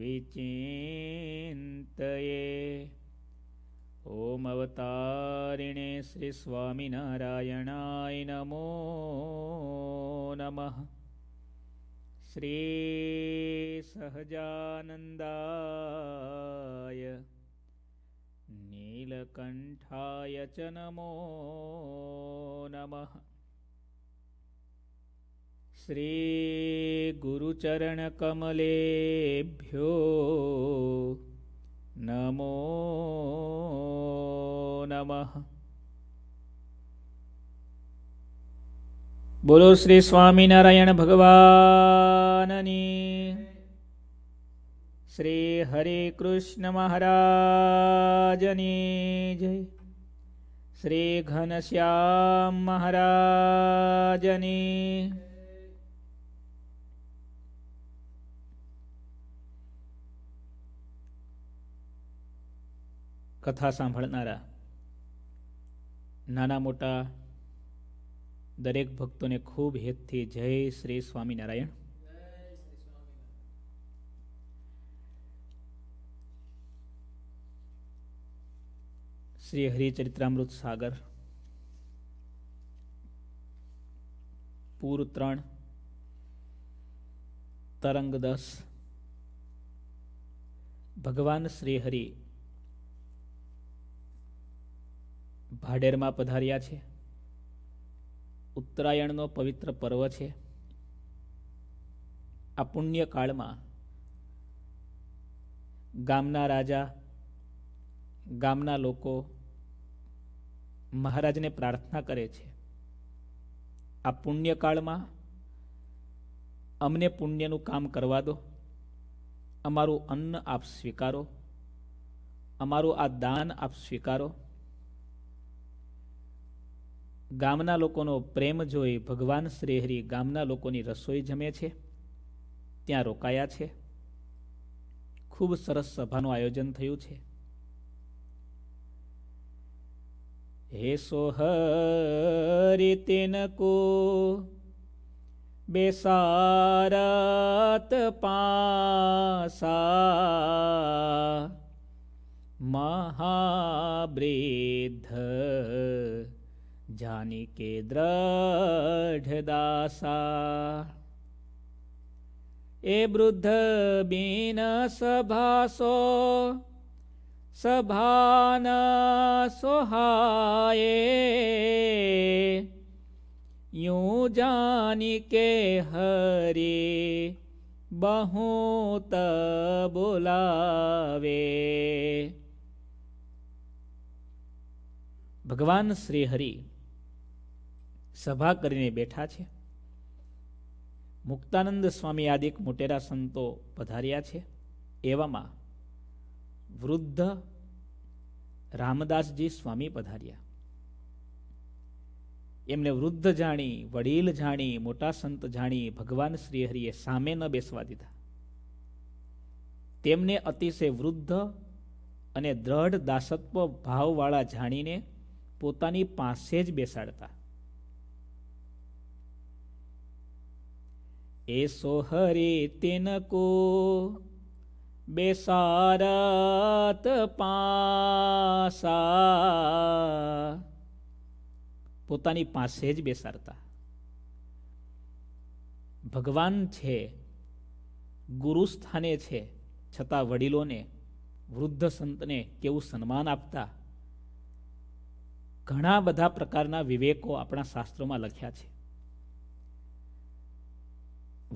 વિચિંતયે ઓમ અવતારિણે શ્રી સ્વામિનારાયણાય નમો નમઃ શ્રી સહજાનંદાય નીલકંઠાય ચ નમો નમઃ श्रीगुरुचरणकमलेभ्यो नमो નમઃ બોલો શ્રી સ્વામિનારાયણ ભગવાનની શ્રી હરે કૃષ્ણ મહારાજની જય શ્રી ઘનશ્યામ મહારાજની કથા સાંભળનારા નાના મોટા દરેક ભક્તોને ખૂબ હેતથી જય શ્રી સ્વામિનારાયણ શ્રી હરિચરિત્રામૃત સાગર પૂર ત્રણ તરંગ દસ ભગવાન શ્રી હરિ ભાડેરમાં પધાર્યા છે ઉત્તરાયણનો પવિત્ર પર્વ છે આ પુણ્યકાળમાં ગામના રાજા ગામના લોકો મહારાજને પ્રાર્થના કરે છે આ પુણ્યકાળમાં અમને પુણ્યનું કામ કરવા દો અમારું અન્ન આપ સ્વીકારો અમારું આ દાન આપ સ્વીકારો ગામના લોકોનો પ્રેમ જોઈ ભગવાન શ્રીહરી ગામના લોકોની રસોઈ જમે છે ત્યાં રોકાયા છે ખૂબ સરસ સભાનું આયોજન થયું છે હે સોહરી તિનકો બેસારત પાસા મહાબ્રિધ જાનિકે દ્રઢદાસા એ વૃદ્ધ બીન સભાસો સભાન સોહાયે यूं जानी के हरे बहुत બોલાવે ભગવાન શ્રી હરિ સભા કરીને બેઠા છે મુક્તાનંદ સ્વામી આદિક મોટેરા સંતો પધાર્યા છે એવામાં વૃદ્ધ રામદાસજી સ્વામી પધાર્યા એમને વૃદ્ધ જાણી વડીલ જાણી મોટા સંત જાણી ભગવાન શ્રીહરિએ સામે ન બેસવા દીધા તેમને અતિશય વૃદ્ધ અને દ્રઢ દાસત્વ ભાવવાળા જાણીને પોતાની પાસે જ બેસાડતા એસો હરે તેનકો બેસારત પાસા પોતાની પાસે જ બેસાડતા ભગવાન છે ગુરુ સ્થાને છે છતાં વડીલોને વૃદ્ધ સંતને કેવું સન્માન આપતા ઘણા બધા પ્રકારના વિવેકો આપણા શાસ્ત્રોમાં લખ્યા છે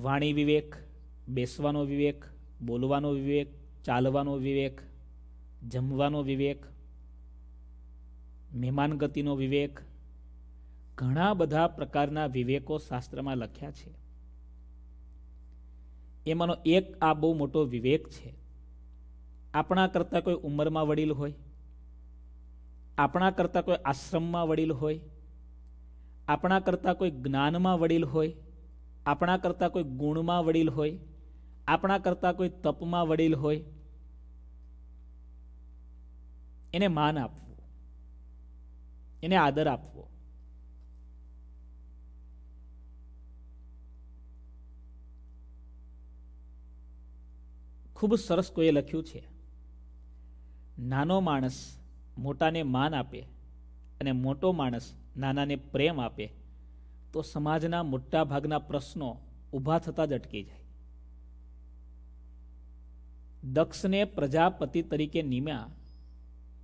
વાણી વિવેક બેસવાનો વિવેક બોલવાનો વિવેક ચાલવાનો વિવેક જમવાનો વિવેક મહેમાન ગતિનો વિવેક ઘણા બધા પ્રકારના વિવેકો શાસ્ત્રમાં લખ્યા છે એમાંનો એક આ બહુ મોટો વિવેક છે આપણા કરતાં કોઈ ઉંમરમાં વડીલ હોય આપણા કરતાં કોઈ આશ્રમમાં વડીલ હોય આપણા કરતાં કોઈ જ્ઞાનમાં વડીલ હોય આપણા કરતાં કોઈ ગુણમાં વડીલ હોય આપણા કરતાં કોઈ તપમાં વડીલ હોય એને માન આપવું એને આદર આપવો ખૂબ સરસ કોઈએ લખ્યું છે નાનો માણસ મોટાને માન આપે અને મોટો માણસ નાનાને પ્રેમ આપે તો સમાજના મોટા ભાગના પ્રશ્નો ઊભા થતા જ અટકી જાય દક્ષને પ્રજાપતિ તરીકે નિમ્યા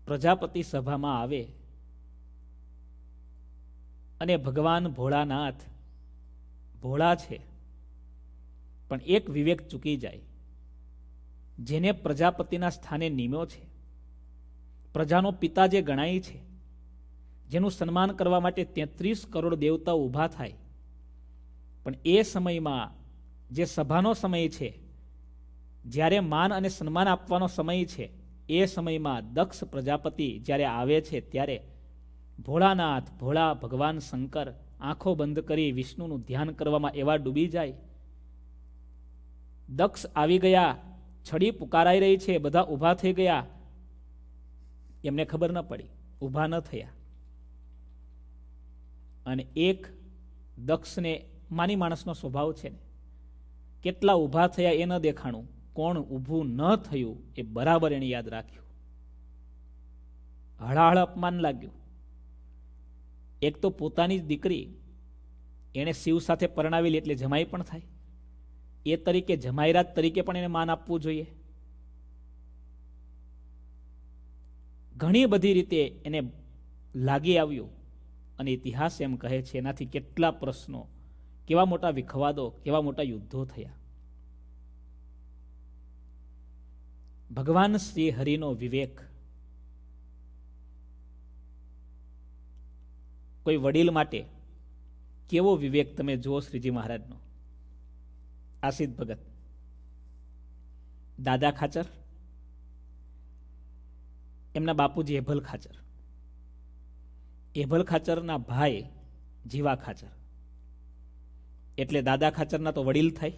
પ્રજાપતિ સભામાં આવે અને ભગવાન ભોળાનાથ ભોળા છે પણ એક વિવેક ચૂકી જાય જેને પ્રજાપતિના સ્થાને નિમ્યો છે પ્રજાનો પિતા જે ગણાય છે જેનું સન્માન કરવા માટે તેત્રીસ કરોડ દેવતા ઊભા થાય પણ એ સમયમાં જે સભાનો સમય છે જ્યારે માન અને સન્માન આપવાનો સમય છે એ સમયમાં દક્ષ પ્રજાપતિ જ્યારે આવે છે ત્યારે ભોળાનાથ ભોળા ભગવાન શંકર આંખો બંધ કરી વિષ્ણુનું ધ્યાન કરવામાં એવા ડૂબી જાય દક્ષ આવી ગયા છડી પુકારાઈ રહી છે બધા ઊભા થઈ ગયા એમને ખબર ન પડી ઊભા ન થયા અને એક દક્ષને માની માણસનો સ્વભાવ છે ને કેટલા ઊભા થયા એ ન દેખાણું કોણ ઊભું ન થયું એ બરાબર એણે યાદ રાખ્યું હળાહળ અપમાન લાગ્યું એક તો પોતાની જ દીકરી એણે શિવ સાથે પરણાવેલી એટલે જમાઈ પણ થાય એ તરીકે જમાઈરાત તરીકે પણ એને માન આપવું જોઈએ ઘણી બધી રીતે એને લાગી આવ્યું અને ઇતિહાસ એમ કહે છે એનાથી કેટલા પ્રશ્નો કેવા મોટા વિખવાદો કેવા મોટા યુદ્ધો થયા ભગવાન શ્રી હરિનો વિવેક કોઈ વડીલ માટે કેવો વિવેક તમે જુઓ શ્રીજી મહારાજનો આસિદ ભગત દાદા ખાચર એમના બાપુજી હેભલ ખાચર એભલ ખાચરના ભાઈ જીવા ખાચર એટલે દાદા ખાચરના તો વડીલ થાય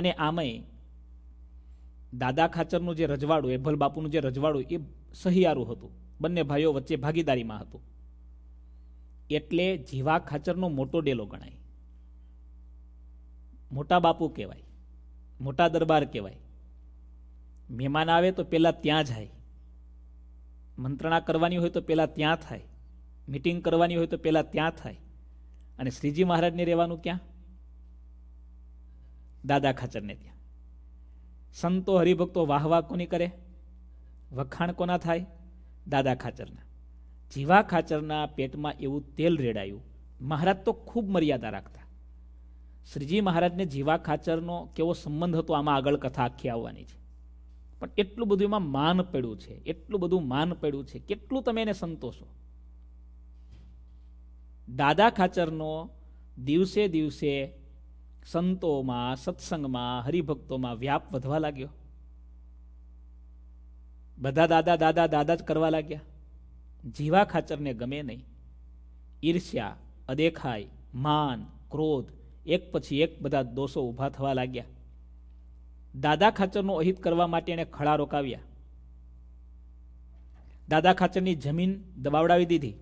અને આમાંય દાદા ખાચરનું જે રજવાડું એભલ બાપુનું જે રજવાડું એ સહિયારું હતું બંને ભાઈઓ વચ્ચે ભાગીદારીમાં હતું એટલે જીવા ખાચરનો મોટો ડેલો ગણાય મોટા બાપુ કહેવાય મોટા દરબાર કહેવાય મહેમાન આવે તો પહેલાં ત્યાં જાય મંત્રણા કરવાની હોય તો પહેલાં ત્યાં થાય મિટિંગ કરવાની હોય તો પહેલાં ત્યાં થાય અને શ્રીજી મહારાજને રહેવાનું ક્યાં દાદા ખાચરને ત્યાં સંતો હરિભક્તો વાહવા કોની કરે વખાણ કોના થાય દાદા ખાચરના જીવા ખાચરના પેટમાં એવું તેલ રેડાયું મહારાજ તો ખૂબ મર્યાદા રાખતા શ્રીજી મહારાજને જીવા ખાચરનો કેવો સંબંધ હતો આમાં આગળ કથા આખી આવવાની છે પણ એટલું બધું એમાં માન પડ્યું છે એટલું બધું માન પડ્યું છે કેટલું તમે એને સંતોષો દાદા ખાચરનો દિવસે દિવસે સંતોમાં સત્સંગમાં હરિભક્તોમાં વ્યાપ વધવા લાગ્યો બધા દાદા દાદા દાદા જ કરવા લાગ્યા જીવા ખાચરને ગમે નહીં ઈર્ષ્યા અદેખાય માન ક્રોધ એક પછી એક બધા દોષો ઊભા થવા લાગ્યા દાદા ખાચરનું અહિત કરવા માટે એણે ખળા રોકાવ્યા દાદા ખાચરની જમીન દબાવડાવી દીધી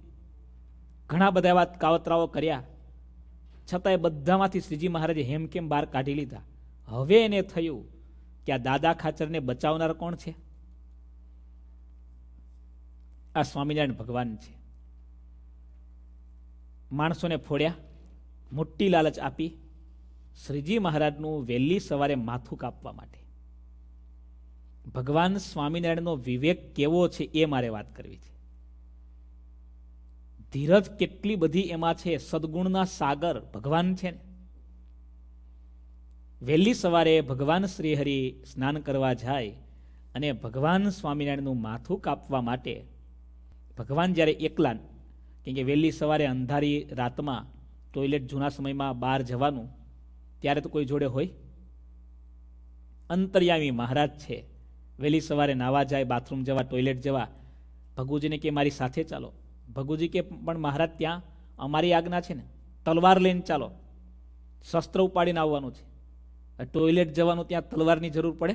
ઘણા બધા એવા કાવતરાઓ કર્યા છતાંય બધામાંથી શ્રીજી મહારાજે હેમકેમ બહાર કાઢી લીધા હવે એને થયું કે આ દાદા ખાચરને બચાવનાર કોણ છે આ સ્વામિનારાયણ ભગવાન છે માણસોને ફોડ્યા મોટી લાલચ આપી શ્રીજી મહારાજનું વહેલી સવારે માથું કાપવા માટે ભગવાન સ્વામિનારાયણનો વિવેક કેવો છે એ મારે વાત કરવી છે ધીરજ કેટલી બધી એમાં છે સદગુણના સાગર ભગવાન છે ને વહેલી સવારે ભગવાન શ્રીહરિ સ્નાન કરવા જાય અને ભગવાન સ્વામિનારાયણનું માથું કાપવા માટે ભગવાન જ્યારે એકલા કેમ કે વહેલી સવારે અંધારી રાતમાં ટોયલેટ જૂના સમયમાં બહાર જવાનું ત્યારે તો કોઈ જોડે હોય અંતર્યામી મહારાજ છે વહેલી સવારે નાવા જાય બાથરૂમ જવા ટોયલેટ જવા ભગુજીને કે મારી સાથે ચાલો ભગુજી કે પણ મહારાજ ત્યાં અમારી આજ્ઞા છે ને તલવાર લઈને ચાલો શસ્ત્ર ઉપાડીને આવવાનું છે ટોયલેટ જવાનું ત્યાં તલવારની જરૂર પડે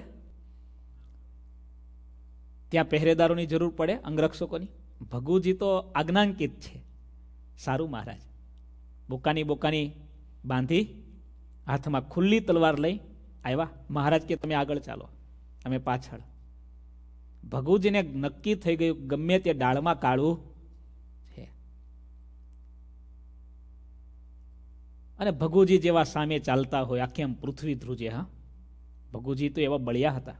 ત્યાં પહેરેદારોની જરૂર પડે અંગરક્ષકોની ભગુજી તો આજ્ઞાંકિત છે સારું મહારાજ બોકાની બોકાની બાંધી હાથમાં ખુલ્લી તલવાર લઈ આવ્યા મહારાજ કે તમે આગળ ચાલો અમે પાછળ ભગુજીને નક્કી થઈ ગયું ગમે તે ડાળમાં કાળું છે અને ભગુજી જેવા સામે ચાલતા હોય આખી આમ પૃથ્વી ધ્રુજે હા ભગુજી તો એવા બળિયા હતા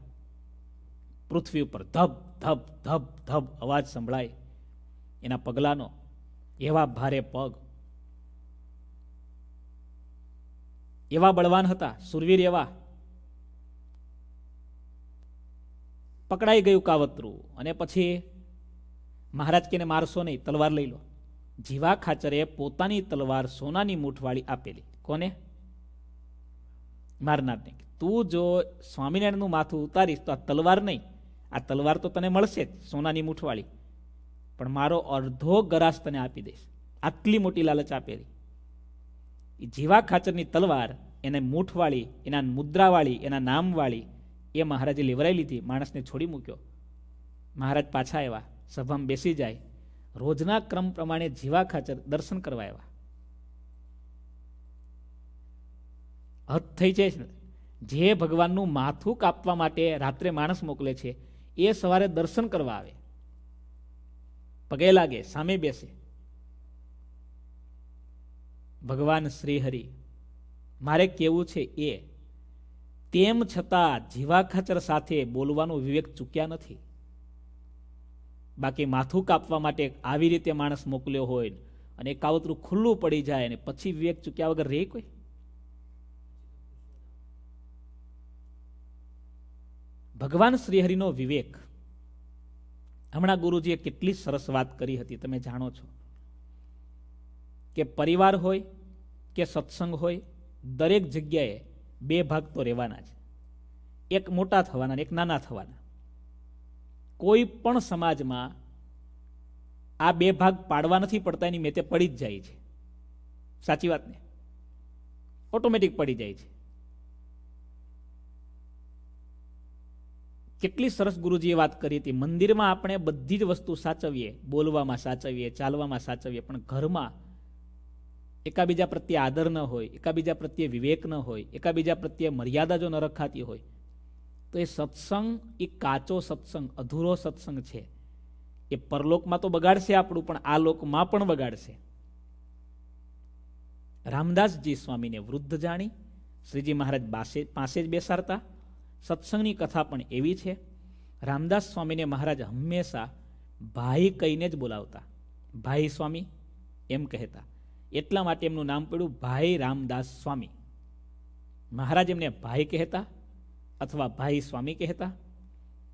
પૃથ્વી ઉપર ધબ ધબ ધબ ધબ અવાજ સંભળાય એના પગલાનો એવા ભારે પગ એવા બળવાન હતા સુરવીર એવા પકડાઈ ગયું કાવતરું અને પછી મહારાજ કેને મારશો નહીં તલવાર લઈ લો જીવા ખાચરે પોતાની તલવાર સોનાની મૂઠવાળી આપેલી કોને મારનારને તું જો સ્વામિનારાયણનું માથું ઉતારીશ તો આ તલવાર નહીં આ તલવાર તો તને મળશે જ સોનાની મૂઠવાળી પણ મારો અડધો ગરાસ તને આપી દઈશ આટલી મોટી લાલચ આપેલી જીવા ખાચરની તલવાર એને મૂઠવાળી એના મુદ્રાવાળી એના નામવાળી એ મહારાજે લેવરાઈ લીધી માણસને છોડી મૂક્યો મહારાજ પાછા આવ્યા સભામાં બેસી જાય રોજના ક્રમ પ્રમાણે જીવા ખાચર દર્શન કરવા આવ્યા હદ થઈ જાય જે ભગવાનનું માથું કાપવા માટે રાત્રે માણસ મોકલે છે એ સવારે દર્શન કરવા આવે પગે લાગે સામે બેસે ભગવાન શ્રીહરિ મારે કેવું છે એ તેમ છતાં જીવા જીવાખચર સાથે બોલવાનો વિવેક ચૂક્યા નથી બાકી માથું કાપવા માટે આવી રીતે માણસ મોકલ્યો હોય અને એ કાવતરું ખુલ્લું પડી જાય ને પછી વિવેક ચૂક્યા વગર રહે કોઈ ભગવાન શ્રીહરિનો વિવેક હમણાં ગુરુજીએ કેટલી સરસ વાત કરી હતી તમે જાણો છો કે પરિવાર હોય કે સત્સંગ હોય દરેક જગ્યાએ બે ભાગ તો રહેવાના જ એક મોટા થવાના એક નાના થવાના કોઈ પણ સમાજમાં આ બે ભાગ પાડવા નથી પડતા એની મેં તે પડી જ જાય છે સાચી વાત ને ઓટોમેટિક પડી જાય છે કેટલી સરસ ગુરુજીએ વાત કરી હતી મંદિરમાં આપણે બધી જ વસ્તુ સાચવીએ બોલવામાં સાચવીએ ચાલવામાં સાચવીએ પણ ઘરમાં એકાબીજા પ્રત્યે આદર ન હોય એકાબીજા પ્રત્યે વિવેક ન હોય એકાબીજા પ્રત્યે મર્યાદા જો ન રખાતી હોય તો એ સત્સંગ એ કાચો સત્સંગ અધૂરો સત્સંગ છે એ પરલોકમાં તો બગાડશે આપણું પણ આ લોકમાં પણ બગાડશે રામદાસજી સ્વામીને વૃદ્ધ જાણી શ્રીજી મહારાજ પાસે પાસે જ બેસાડતા સત્સંગની કથા પણ એવી છે રામદાસ સ્વામીને મહારાજ હંમેશા ભાઈ કહીને જ બોલાવતા ભાઈ સ્વામી એમ કહેતા એટલા માટે એમનું નામ પડ્યું ભાઈ રામદાસ સ્વામી મહારાજ એમને ભાઈ કહેતા અથવા ભાઈ સ્વામી કહેતા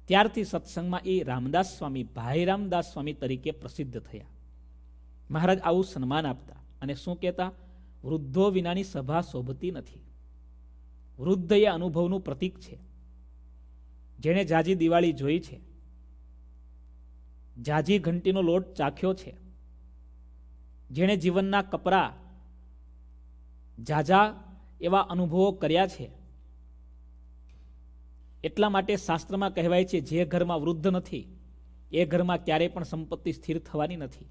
ત્યારથી સત્સંગમાં એ રામદાસ સ્વામી ભાઈ રામદાસ સ્વામી તરીકે પ્રસિદ્ધ થયા મહારાજ આવું સન્માન આપતા અને શું કહેતા વૃદ્ધો વિનાની સભા શોભતી નથી વૃદ્ધ એ અનુભવનું પ્રતીક છે જેણે જાજી દિવાળી જોઈ છે જાજી ઘંટીનો લોટ ચાખ્યો છે જેણે જીવનના કપરા ઝાઝા એવા અનુભવો કર્યા છે એટલા માટે શાસ્ત્રમાં કહેવાય છે જે ઘરમાં વૃદ્ધ નથી એ ઘરમાં ક્યારેય પણ સંપત્તિ સ્થિર થવાની નથી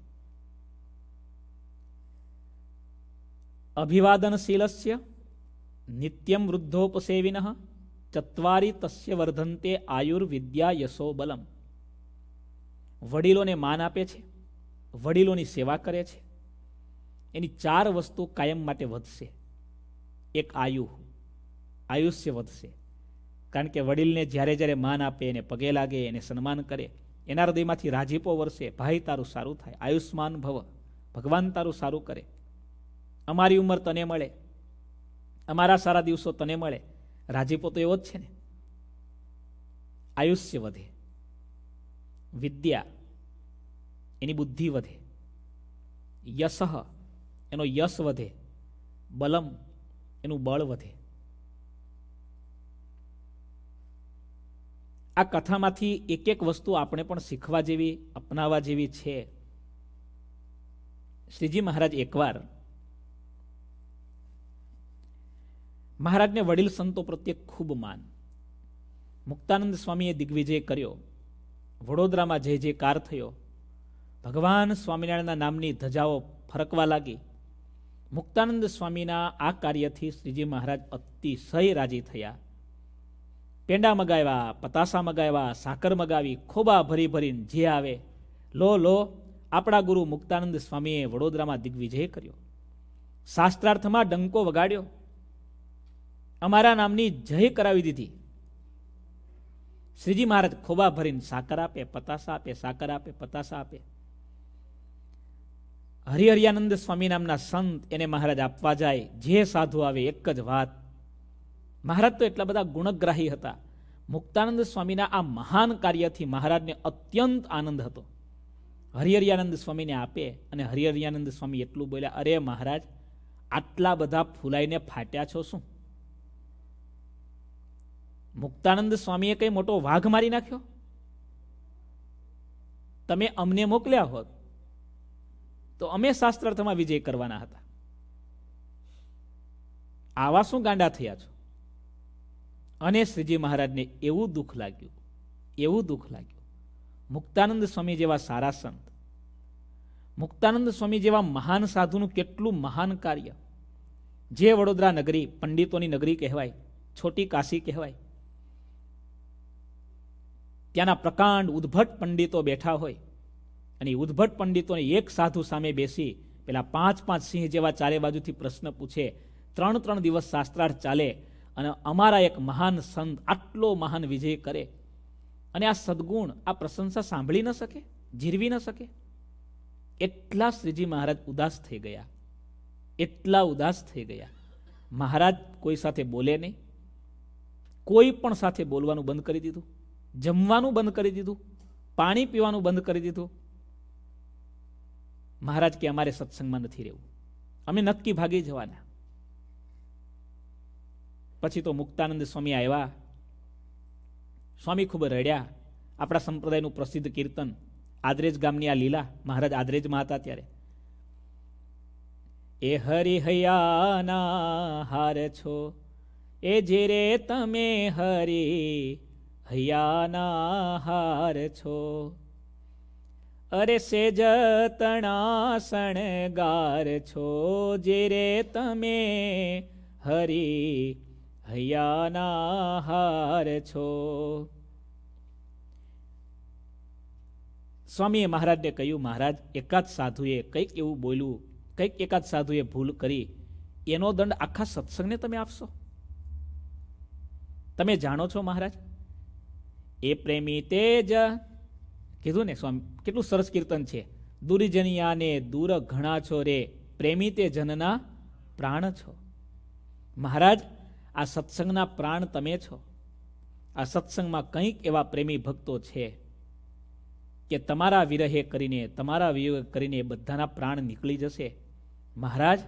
અભિવાદનશીલસ્ય નિત્યમ વૃદ્ધોપસેવિન ચત્વારી તસ્ય વર્ધંતે આયુર્વિદ્યા યશો બલમ વડીલોને માન આપે છે વડીલોની સેવા કરે છે એની ચાર વસ્તુ કાયમ માટે વધશે એક આયુ આયુષ્ય વધશે કારણ કે વડીલને જ્યારે જ્યારે માન આપે એને પગે લાગે એને સન્માન કરે એના હૃદયમાંથી રાજીપો વરસે ભાઈ તારું સારું થાય આયુષ્માન ભવ ભગવાન તારું સારું કરે અમારી ઉંમર તને મળે અમારા સારા દિવસો તને મળે રાજીપો તો એવો જ છે ને આયુષ્ય વધે વિદ્યા એની બુદ્ધિ વધે યશઃ એનો યશ વધે બલમ એનું બળ વધે આ કથામાંથી એક એક વસ્તુ આપણે પણ શીખવા જેવી અપનાવવા જેવી છે શ્રીજી મહારાજ એકવાર મહારાજને વડીલ સંતો પ્રત્યે ખૂબ માન મુક્તાનંદ સ્વામીએ દિગ્વિજય કર્યો વડોદરામાં જે જે કાર થયો ભગવાન સ્વામિનારાયણના નામની ધજાઓ ફરકવા લાગી મુક્તાનંદ સ્વામીના આ કાર્યથી શ્રીજી મહારાજ અતિશય રાજી થયા પેંડા મગાવ્યા પતાસા મગાવ્યા સાકર મગાવી ખોબા ભરી ભરીને જે આવે લો લો આપણા ગુરુ મુક્તાનંદ સ્વામીએ વડોદરામાં દિગ્વિજય કર્યો શાસ્ત્રાર્થમાં ડંકો વગાડ્યો અમારા નામની જય કરાવી દીધી શ્રીજી મહારાજ ખોબા ભરીને સાકર આપે પતાસા આપે સાકર આપે પતાસા આપે હરિહરિયાનંદ સ્વામી નામના સંત એને મહારાજ આપવા જાય જે સાધુ આવે એક જ વાત મહારાજ તો એટલા બધા ગુણગ્રાહી હતા મુક્તાનંદ સ્વામીના આ મહાન કાર્યથી મહારાજને અત્યંત આનંદ હતો હરિહરિયાનંદ સ્વામીને આપે અને હરિહરિયાનંદ સ્વામી એટલું બોલ્યા અરે મહારાજ આટલા બધા ફૂલાઈને ફાટ્યા છો શું મુક્તાનંદ સ્વામીએ કંઈ મોટો વાઘ મારી નાખ્યો તમે અમને મોકલ્યા હોત તો અમે શાસ્ત્રાર્થમાં વિજય કરવાના હતા આવા શું ગાંડા થયા છો અને શ્રીજી મહારાજને એવું દુઃખ લાગ્યું એવું દુઃખ લાગ્યું મુક્તાનંદ સ્વામી જેવા સારા સંત મુક્તાનંદ સ્વામી જેવા મહાન સાધુનું કેટલું મહાન કાર્ય જે વડોદરા નગરી પંડિતોની નગરી કહેવાય છોટી કાશી કહેવાય ત્યાંના પ્રકાંડ ઉદ્ભટ પંડિતો બેઠા હોય અને ઉદ્ભટ પંડિતોને એક સાધુ સામે બેસી પેલા પાંચ પાંચ સિંહ જેવા ચારે બાજુથી પ્રશ્ન પૂછે ત્રણ ત્રણ દિવસ શાસ્ત્રાર્થ ચાલે અને અમારા એક મહાન સંત આટલો મહાન વિજય કરે અને આ સદગુણ આ પ્રશંસા સાંભળી ન શકે જીરવી ન શકે એટલા શ્રીજી મહારાજ ઉદાસ થઈ ગયા એટલા ઉદાસ થઈ ગયા મહારાજ કોઈ સાથે બોલે નહીં કોઈ પણ સાથે બોલવાનું બંધ કરી દીધું જમવાનું બંધ કરી દીધું પાણી પીવાનું બંધ કરી દીધું મહારાજ કે અમારે સત્સંગમાં નથી રહેવું અમે નક્કી ભાગી જવાના પછી તો મુક્તાનંદ સ્વામી આવ્યા સ્વામી ખૂબ રડ્યા આપણા સંપ્રદાયનું પ્રસિદ્ધ કીર્તન આદરેજ ગામની આ લીલા મહારાજ આદરેજમાં હતા ત્યારે એ હરિહયાના હાર છો એ જે રે તમે હરી હૈયાના હાર છો અરે સેજ તણાસણ ગાર છો જે રે તમે હરી હૈયાના હાર છો સ્વામીએ મહારાજને કહ્યું મહારાજ એકાદ સાધુએ કંઈક એવું બોલ્યું કંઈક એકાદ સાધુએ ભૂલ કરી એનો દંડ આખા સત્સંગને તમે આપશો તમે જાણો છો મહારાજ એ પ્રેમી તેજ કીધું ને સ્વામી કેટલું સરસ કીર્તન છે દુર્જનિયાને દૂર ઘણા છો રે પ્રેમી તે જનના પ્રાણ છો મહારાજ આ સત્સંગના પ્રાણ તમે છો આ સત્સંગમાં કંઈક એવા પ્રેમી ભક્તો છે કે તમારા વિરહે કરીને તમારા વિયોગ કરીને બધાના પ્રાણ નીકળી જશે મહારાજ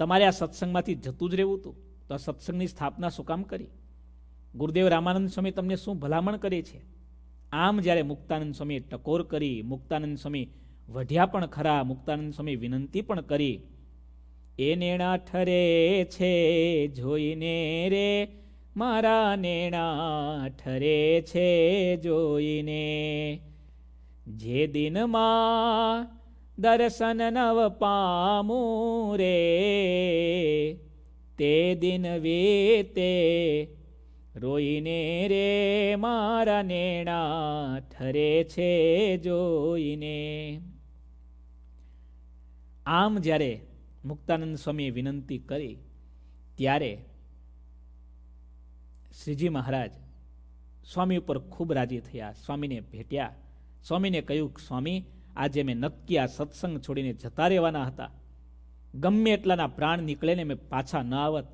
તમારે આ સત્સંગમાંથી જતું જ રહેવું હતું તો આ સત્સંગની સ્થાપના શું કામ કરી ગુરુદેવ રામાનંદ સ્વામી તમને શું ભલામણ કરી છે આમ જ્યારે મુક્તાનંદ સ્વામી ટકોર કરી મુક્તાનંદ સ્વામી વઢ્યા પણ ખરા મુક્તાનંદ સ્વામી વિનંતી પણ કરી એ નેણા ઠરે છે જોઈને રે મારા નેણા ઠરે છે જોઈને જે દિનમાં દર્શન નવ પામું રે તે દિન વીતે રોઈને રે મારા નેણા ઠરે છે જોઈને આમ જ્યારે મુક્તાનંદ સ્વામીએ વિનંતી કરી ત્યારે શ્રીજી મહારાજ સ્વામી ઉપર ખૂબ રાજી થયા સ્વામીને ભેટ્યા સ્વામીને કહ્યું સ્વામી આજે મેં નક્કી આ સત્સંગ છોડીને જતા રહેવાના હતા ગમે એટલાના પ્રાણ નીકળે ને મેં પાછા ન આવત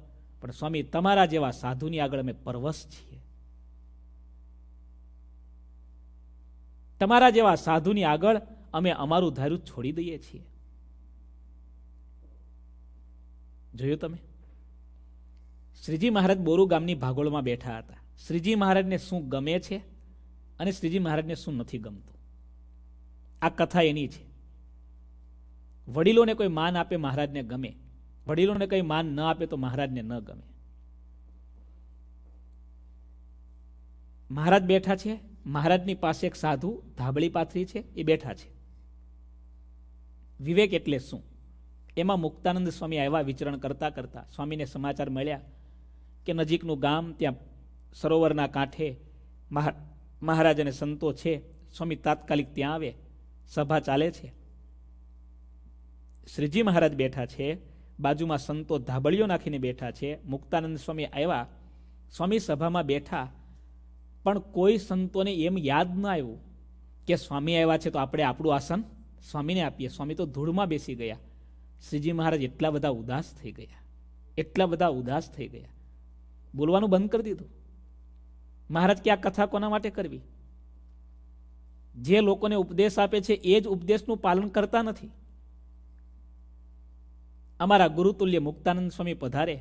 પણ સ્વામી તમારા જેવા સાધુની આગળ અમે પરવશ છીએ તમારા જેવા સાધુની આગળ અમે અમારું ધાર્યું છોડી દઈએ છીએ જોયું તમે શ્રીજી મહારાજ બોરુ ગામની ભાગોળમાં બેઠા હતા શ્રીજી મહારાજને શું ગમે છે અને શ્રીજી મહારાજને શું નથી ગમતું આ કથા એની છે વડીલોને કોઈ માન આપે મહારાજને ગમે વડીલોને કંઈ માન ન આપે તો મહારાજને ન ગમે મહારાજ બેઠા છે મહારાજની પાસે એક સાધુ ધાબળી પાથરી છે એ બેઠા છે વિવેક એટલે શું એમાં મુક્તાનંદ સ્વામી આવ્યા વિચરણ કરતા કરતા સ્વામીને સમાચાર મળ્યા કે નજીકનું ગામ ત્યાં સરોવરના કાંઠે મહારાજ અને સંતો છે સ્વામી તાત્કાલિક ત્યાં આવે સભા ચાલે છે શ્રીજી મહારાજ બેઠા છે બાજુમાં સંતો ધાબળીઓ નાખીને બેઠા છે મુક્તાનંદ સ્વામી આવ્યા સ્વામી સભામાં બેઠા પણ કોઈ સંતોને એમ યાદ ન આવ્યું કે સ્વામી આવ્યા છે તો આપણે આપણું આસન સ્વામીને આપીએ સ્વામી તો ધૂળમાં બેસી ગયા શ્રીજી મહારાજ એટલા બધા ઉદાસ થઈ ગયા એટલા બધા ઉદાસ થઈ ગયા બોલવાનું બંધ કરી દીધું મહારાજ કે આ કથા કોના માટે કરવી જે લોકોને ઉપદેશ આપે છે એ જ ઉપદેશનું પાલન કરતા નથી અમારા ગુરુતુલ્ય મુક્તાનંદ સ્વામી પધારે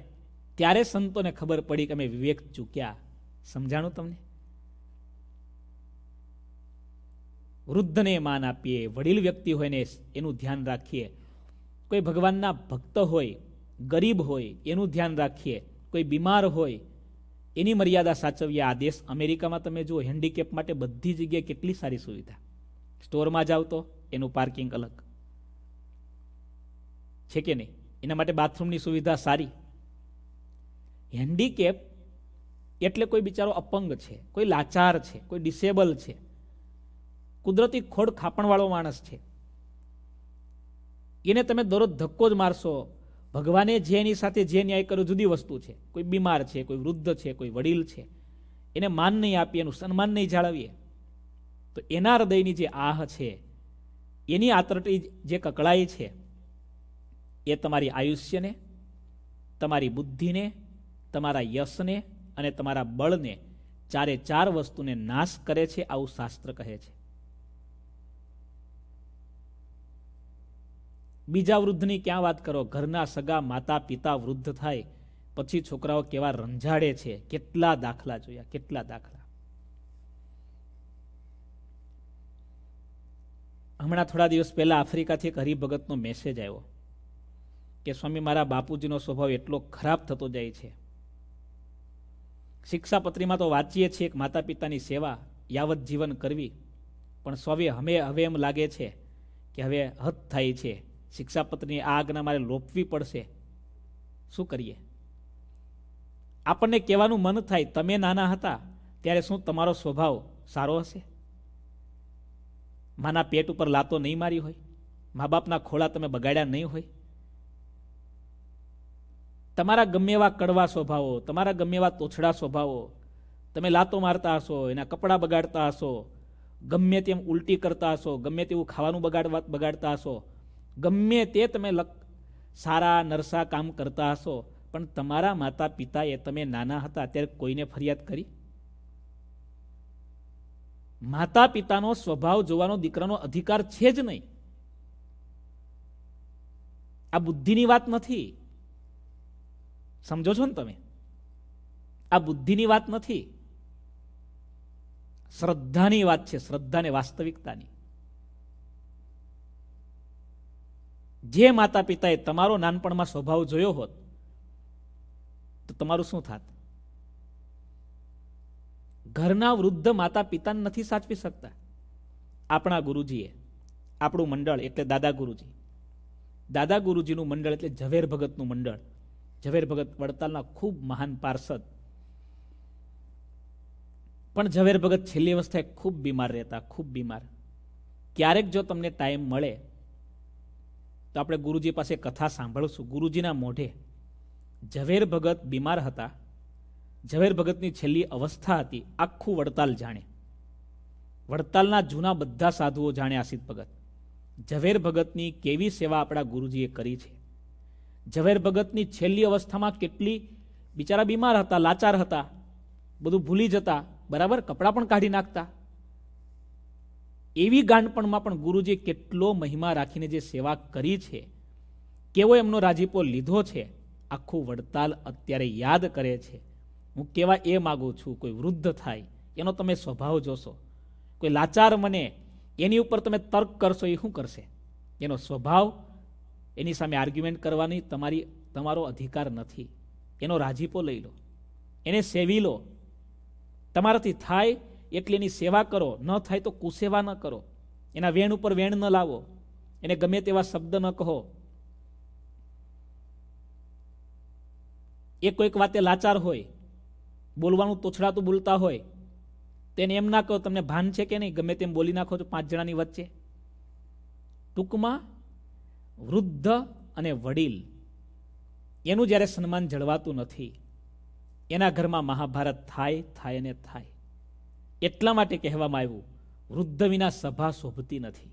ત્યારે સંતોને ખબર પડી કે અમે વિવેક ચૂક્યા સમજાણું તમને વૃદ્ધને માન આપીએ વડીલ વ્યક્તિ હોય ને એનું ધ્યાન રાખીએ કોઈ ભગવાનના ભક્ત હોય ગરીબ હોય એનું ધ્યાન રાખીએ કોઈ બીમાર હોય એની મર્યાદા સાચવીએ આ દેશ અમેરિકામાં તમે જુઓ હેન્ડીકેપ માટે બધી જગ્યાએ કેટલી સારી સુવિધા સ્ટોરમાં જાવ તો એનું પાર્કિંગ અલગ છે કે નહીં એના માટે બાથરૂમની સુવિધા સારી હેન્ડીકેપ એટલે કોઈ બિચારો અપંગ છે કોઈ લાચાર છે કોઈ ડિસેબલ છે કુદરતી ખોડ ખાપણવાળો માણસ છે એને તમે દરરોજ ધક્કો જ મારશો ભગવાને જે એની સાથે જે ન્યાય કર્યો જુદી વસ્તુ છે કોઈ બીમાર છે કોઈ વૃદ્ધ છે કોઈ વડીલ છે એને માન નહીં આપીએ એનું સન્માન નહીં જાળવીએ તો એના હૃદયની જે આહ છે એની આતરટી જે કકળાઈ છે એ તમારી આયુષ્યને તમારી બુદ્ધિને તમારા યશને અને તમારા બળને ચારે ચાર વસ્તુને નાશ કરે છે આવું શાસ્ત્ર કહે છે બીજા વૃદ્ધની ક્યાં વાત કરો ઘરના સગા માતા પિતા વૃદ્ધ થાય પછી છોકરાઓ કેવા રંજાડે છે કેટલા દાખલા જોયા કેટલા દાખલા હમણાં થોડા દિવસ પહેલા આફ્રિકાથી એક હરિભગતનો મેસેજ આવ્યો કે સ્વામી મારા બાપુજીનો સ્વભાવ એટલો ખરાબ થતો જાય છે શિક્ષાપત્રીમાં તો વાંચીએ છીએ કે માતા પિતાની સેવા યાવત જીવન કરવી પણ સ્વામી હમે હવે એમ લાગે છે કે હવે હદ થાય છે શિક્ષાપત્રની આ આજ્ઞા મારે લોપવી પડશે શું કરીએ આપણને કહેવાનું મન થાય તમે નાના હતા ત્યારે શું તમારો સ્વભાવ સારો હશે માના પેટ ઉપર લાતો નહીં મારી હોય મા બાપના ખોળા તમે બગાડ્યા નહીં હોય તમારા ગમે એવા કડવા સ્વભાવો તમારા ગમે એવા તોછડા સ્વભાવો તમે લાતો મારતા હશો એના કપડાં બગાડતા હશો ગમે તેમ ઉલટી કરતા હશો ગમે તેવું ખાવાનું બગાડવા બગાડતા હશો ગમે તે તમે સારા નરસા કામ કરતા હશો પણ તમારા માતા પિતાએ તમે નાના હતા ત્યારે કોઈને ફરિયાદ કરી માતા પિતાનો સ્વભાવ જોવાનો દીકરાનો અધિકાર છે જ નહીં આ બુદ્ધિની વાત નથી સમજો છો ને તમે આ બુદ્ધિની વાત નથી શ્રદ્ધાની વાત છે શ્રદ્ધાને વાસ્તવિકતાની જે માતા પિતાએ તમારો નાનપણમાં સ્વભાવ જોયો હોત તો તમારું શું થાત ઘરના વૃદ્ધ માતા પિતાને નથી સાચવી શકતા આપણા ગુરુજીએ આપણું મંડળ એટલે દાદા ગુરુજી દાદા ગુરુજીનું મંડળ એટલે ઝવેર ભગતનું મંડળ ઝવેર ભગત વડતાલના ખૂબ મહાન પાર્ષદ પણ ઝવેર ભગત છેલ્લી અવસ્થાએ ખૂબ બીમાર રહેતા ખૂબ બીમાર ક્યારેક જો તમને ટાઈમ મળે તો આપણે ગુરુજી પાસે કથા સાંભળશું ગુરુજીના મોઢે ઝવેર ભગત બીમાર હતા ઝવેર ભગતની છેલ્લી અવસ્થા હતી આખું વડતાલ જાણે વડતાલના જૂના બધા સાધુઓ જાણે આસિત ભગત ઝવેર ભગતની કેવી સેવા આપણા ગુરુજીએ કરી છે ઝવેર ભગતની છેલ્લી અવસ્થામાં કેટલી બિચારા બીમાર હતા લાચાર હતા બધું ભૂલી જતા બરાબર કપડાં પણ કાઢી નાખતા એવી ગાંડપણમાં પણ ગુરુજી કેટલો મહિમા રાખીને જે સેવા કરી છે કેવો એમનો રાજીપો લીધો છે આખું વડતાલ અત્યારે યાદ કરે છે હું કેવા એ માગું છું કોઈ વૃદ્ધ થાય એનો તમે સ્વભાવ જોશો કોઈ લાચાર મને એની ઉપર તમે તર્ક કરશો એ શું કરશે એનો સ્વભાવ એની સામે આર્ગ્યુમેન્ટ કરવાની તમારી તમારો અધિકાર નથી એનો રાજીપો લઈ લો એને સેવી લો તમારાથી થાય એટલે એની સેવા કરો ન થાય તો કુસેવા ન કરો એના વેણ ઉપર વેણ ન લાવો એને ગમે તેવા શબ્દ ન કહો એ કોઈક વાતે લાચાર હોય બોલવાનું તોછડાતું બોલતા હોય તેને એમ ના કહો તમને ભાન છે કે નહીં ગમે તેમ બોલી નાખો તો પાંચ જણાની વચ્ચે ટૂંકમાં વૃદ્ધ અને વડીલ એનું જ્યારે સન્માન જળવાતું નથી એના ઘરમાં મહાભારત થાય થાય અને થાય એટલા માટે કહેવામાં આવ્યું વૃદ્ધ વિના સભા શોભતી નથી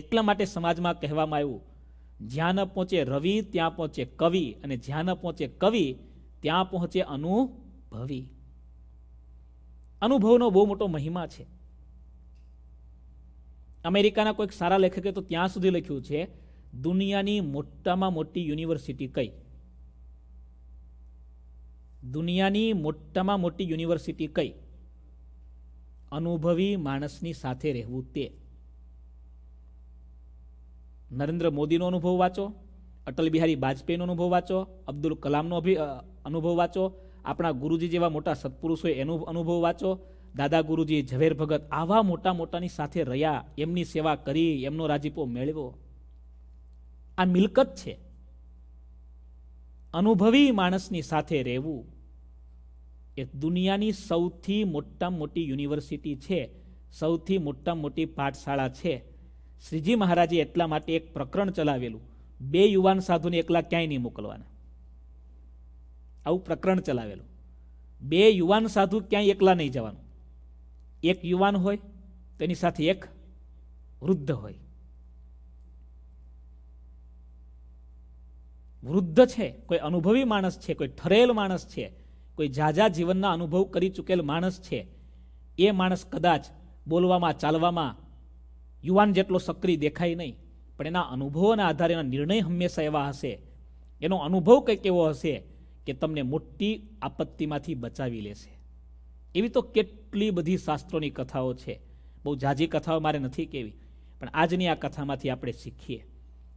એટલા માટે સમાજમાં કહેવામાં આવ્યું જ્યાં ન પહોંચે રવિ ત્યાં પહોંચે કવિ અને જ્યાં ન પહોંચે કવિ ત્યાં પહોંચે અનુભવી અનુભવનો બહુ મોટો મહિમા છે અમેરિકાના કોઈક સારા લેખકે તો ત્યાં સુધી લખ્યું છે દુનિયાની મોટામાં મોટી યુનિવર્સિટી કઈ દુનિયાની મોટામાં મોટી યુનિવર્સિટી કઈ અનુભવી માણસની સાથે રહેવું તે નરેન્દ્ર મોદીનો અનુભવ વાંચો અટલ બિહારી વાજપેયીનો અનુભવ વાંચો અબ્દુલ કલામનો અનુભવ વાંચો આપણા ગુરુજી જેવા મોટા સત્પુરુષોએ એનો અનુભવ વાંચો દાદા ગુરુજી ઝવેર ભગત આવા મોટા મોટાની સાથે રહ્યા એમની સેવા કરી એમનો રાજીપો મેળવ્યો આ મિલકત છે અનુભવી માણસની સાથે રહેવું એ દુનિયાની સૌથી મોટા મોટી યુનિવર્સિટી છે સૌથી મોટા મોટી પાઠશાળા છે શ્રીજી મહારાજે એટલા માટે એક પ્રકરણ ચલાવેલું બે યુવાન સાધુને એકલા ક્યાંય નહીં મોકલવાના આવું પ્રકરણ ચલાવેલું બે યુવાન સાધુ ક્યાંય એકલા નહીં જવાનું એક યુવાન હોય તેની સાથે એક વૃદ્ધ હોય વૃદ્ધ છે કોઈ અનુભવી માણસ છે કોઈ ઠરેલ માણસ છે કોઈ ઝાઝા જીવનના અનુભવ કરી ચૂકેલ માણસ છે એ માણસ કદાચ બોલવામાં ચાલવામાં યુવાન જેટલો સક્રિય દેખાય નહીં પણ એના અનુભવોના આધારે એના નિર્ણય હંમેશા એવા હશે એનો અનુભવ કંઈક એવો હશે કે તમને મોટી આપત્તિમાંથી બચાવી લેશે એવી તો કેટલી બધી શાસ્ત્રોની કથાઓ છે બહુ ઝાઝી કથાઓ મારે નથી કહેવી પણ આજની આ કથામાંથી આપણે શીખીએ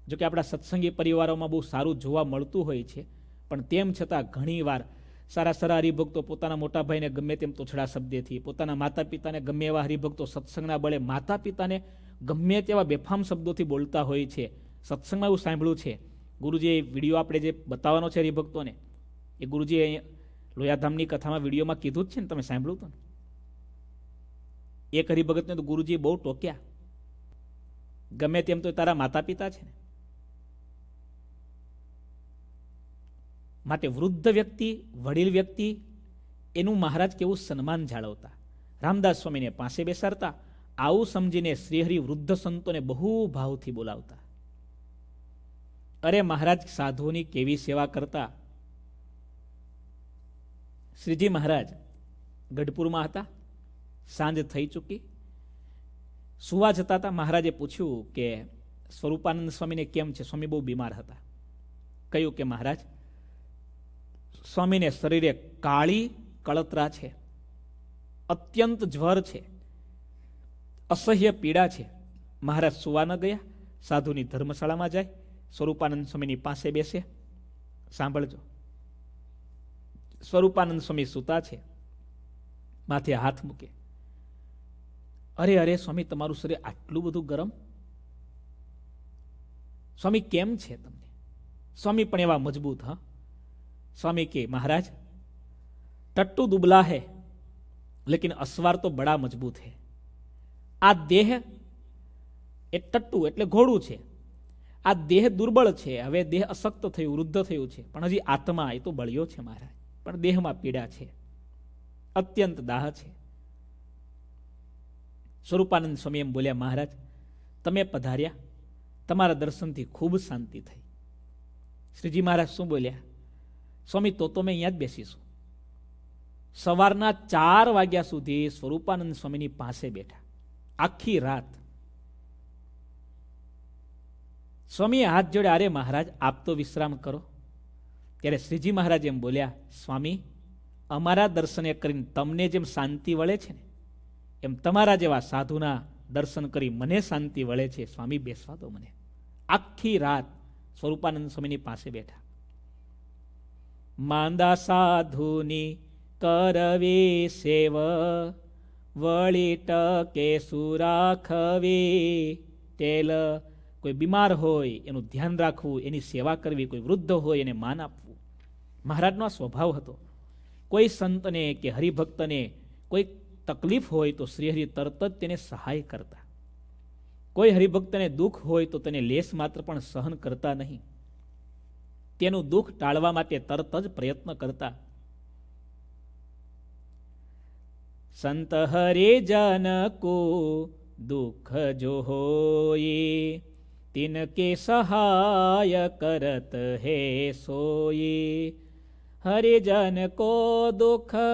જોકે આપણા સત્સંગી પરિવારોમાં બહુ સારું જોવા મળતું હોય છે પણ તેમ છતાં ઘણીવાર સારા સારા હરિભક્તો પોતાના મોટા ભાઈને ગમે તેમ તોછડા શબ્દેથી પોતાના માતા પિતાને ગમે એવા હરિભક્તો સત્સંગના બળે માતા પિતાને ગમે તેવા બેફામ શબ્દોથી બોલતા હોય છે સત્સંગમાં એવું સાંભળ્યું છે ગુરુજીએ વિડીયો આપણે જે બતાવવાનો છે હરિભક્તોને એ ગુરુજીએ લોયાધામની કથામાં વિડીયોમાં કીધું જ છે ને તમે સાંભળ્યું હતું એક હરિભગતને તો ગુરુજી બહુ ટોક્યા ગમે તેમ તો તારા માતા પિતા છે ને માટે વૃદ્ધ વ્યક્તિ વડીલ વ્યક્તિ એનું મહારાજ કેવું સન્માન જાળવતા રામદાસ સ્વામીને પાસે બેસાડતા આવું સમજીને શ્રીહરિ વૃદ્ધ સંતોને બહુ ભાવથી બોલાવતા અરે મહારાજ સાધુઓની કેવી સેવા કરતા શ્રીજી મહારાજ ગઢપુરમાં હતા સાંજ થઈ ચૂકી સુવા જતા હતા મહારાજે પૂછ્યું કે સ્વરૂપાનંદ સ્વામીને કેમ છે સ્વામી બહુ બીમાર હતા કહ્યું કે મહારાજ સ્વામીને શરીરે કાળી કળતરા છે અત્યંત જ્વર છે અસહ્ય પીડા છે મહારાજ સુવા ન ગયા સાધુની ધર્મશાળામાં જાય સ્વરૂપાનંદ સ્વામીની પાસે બેસે સાંભળજો સ્વરૂપાનંદ સ્વામી સૂતા છે માથે હાથ મૂકે અરે અરે સ્વામી તમારું શરીર આટલું બધું ગરમ સ્વામી કેમ છે તમને સ્વામી પણ એવા મજબૂત હા સ્વામી કે મહારાજ ટટ્ટુ દુબલા હૈ લેકિન અસવાર તો બડા મજબૂત હે આ દેહ એ ટટ્ટુ એટલે ઘોડું છે આ દેહ દુર્બળ છે હવે દેહ અશક્ત થયું વૃદ્ધ થયું છે પણ હજી આત્મા એ તો બળ્યો છે મહારાજ પણ દેહમાં પીડા છે અત્યંત દાહ છે સ્વરૂપાનંદ સ્વામી એમ બોલ્યા મહારાજ તમે પધાર્યા તમારા દર્શનથી ખૂબ શાંતિ થઈ શ્રીજી મહારાજ શું બોલ્યા સ્વામી તો તો મેં અહીંયા જ બેસીશું સવારના ચાર વાગ્યા સુધી સ્વરૂપાનંદ સ્વામીની પાસે બેઠા આખી રાત સ્વામી હાથ જોડે અરે મહારાજ આપતો વિશ્રામ કરો ત્યારે શ્રીજી મહારાજ એમ બોલ્યા સ્વામી અમારા દર્શને કરીને તમને જેમ શાંતિ વળે છે ને એમ તમારા જેવા સાધુના દર્શન કરી મને શાંતિ વળે છે સ્વામી બેસવા દો મને આખી રાત સ્વરૂપાનંદ સ્વામીની પાસે બેઠા માંદા સાધુની કરવી સેવ વળી ટકે સુરાખવી તેલ કોઈ બીમાર હોય એનું ધ્યાન રાખવું એની સેવા કરવી કોઈ વૃદ્ધ હોય એને માન આપવું મહારાજનો સ્વભાવ હતો કોઈ સંતને કે હરિભક્તને કોઈ તકલીફ હોય તો શ્રીહરિ તરત જ તેને સહાય કરતા કોઈ હરિભક્તને દુઃખ હોય તો તેને લેસ માત્ર પણ સહન કરતા નહીં તેનું દુઃખ ટાળવા માટે તરત જ પ્રયત્ન કરતા સંત હરે જનકો દુઃખ જો તિન કે સહાય કરત હે સોયે હરે જન કો દુઃખ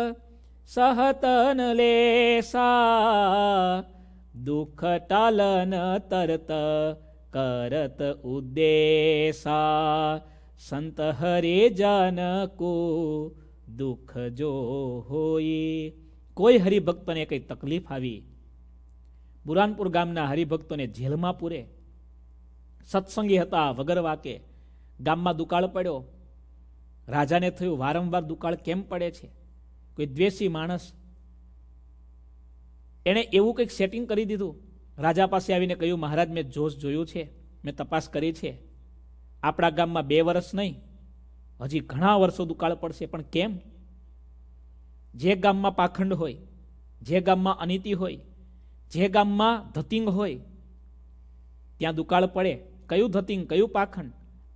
સહતન લેસા દુઃખ ટાલન તરત કરત ઉદ્દેશા સંત હરે જાનકો દુઃખ જો હોય કોઈ હરિભક્તને કંઈ તકલીફ આવી બુરાનપુર ગામના હરિભક્તોને જેલમાં પૂરે સત્સંગી હતા વગર વાકે ગામમાં દુકાળ પડ્યો રાજાને થયું વારંવાર દુકાળ કેમ પડે છે કોઈ દ્વેષી માણસ એણે એવું કંઈક સેટિંગ કરી દીધું રાજા પાસે આવીને કહ્યું મહારાજ મેં જોશ જોયું છે મેં તપાસ કરી છે આપણા ગામમાં બે વર્ષ નહીં હજી ઘણા વર્ષો દુકાળ પડશે પણ કેમ જે ગામમાં પાખંડ હોય જે ગામમાં અનિતિ હોય જે ગામમાં ધતિંગ હોય ત્યાં દુકાળ પડે કયું ધતિંગ કયું પાખંડ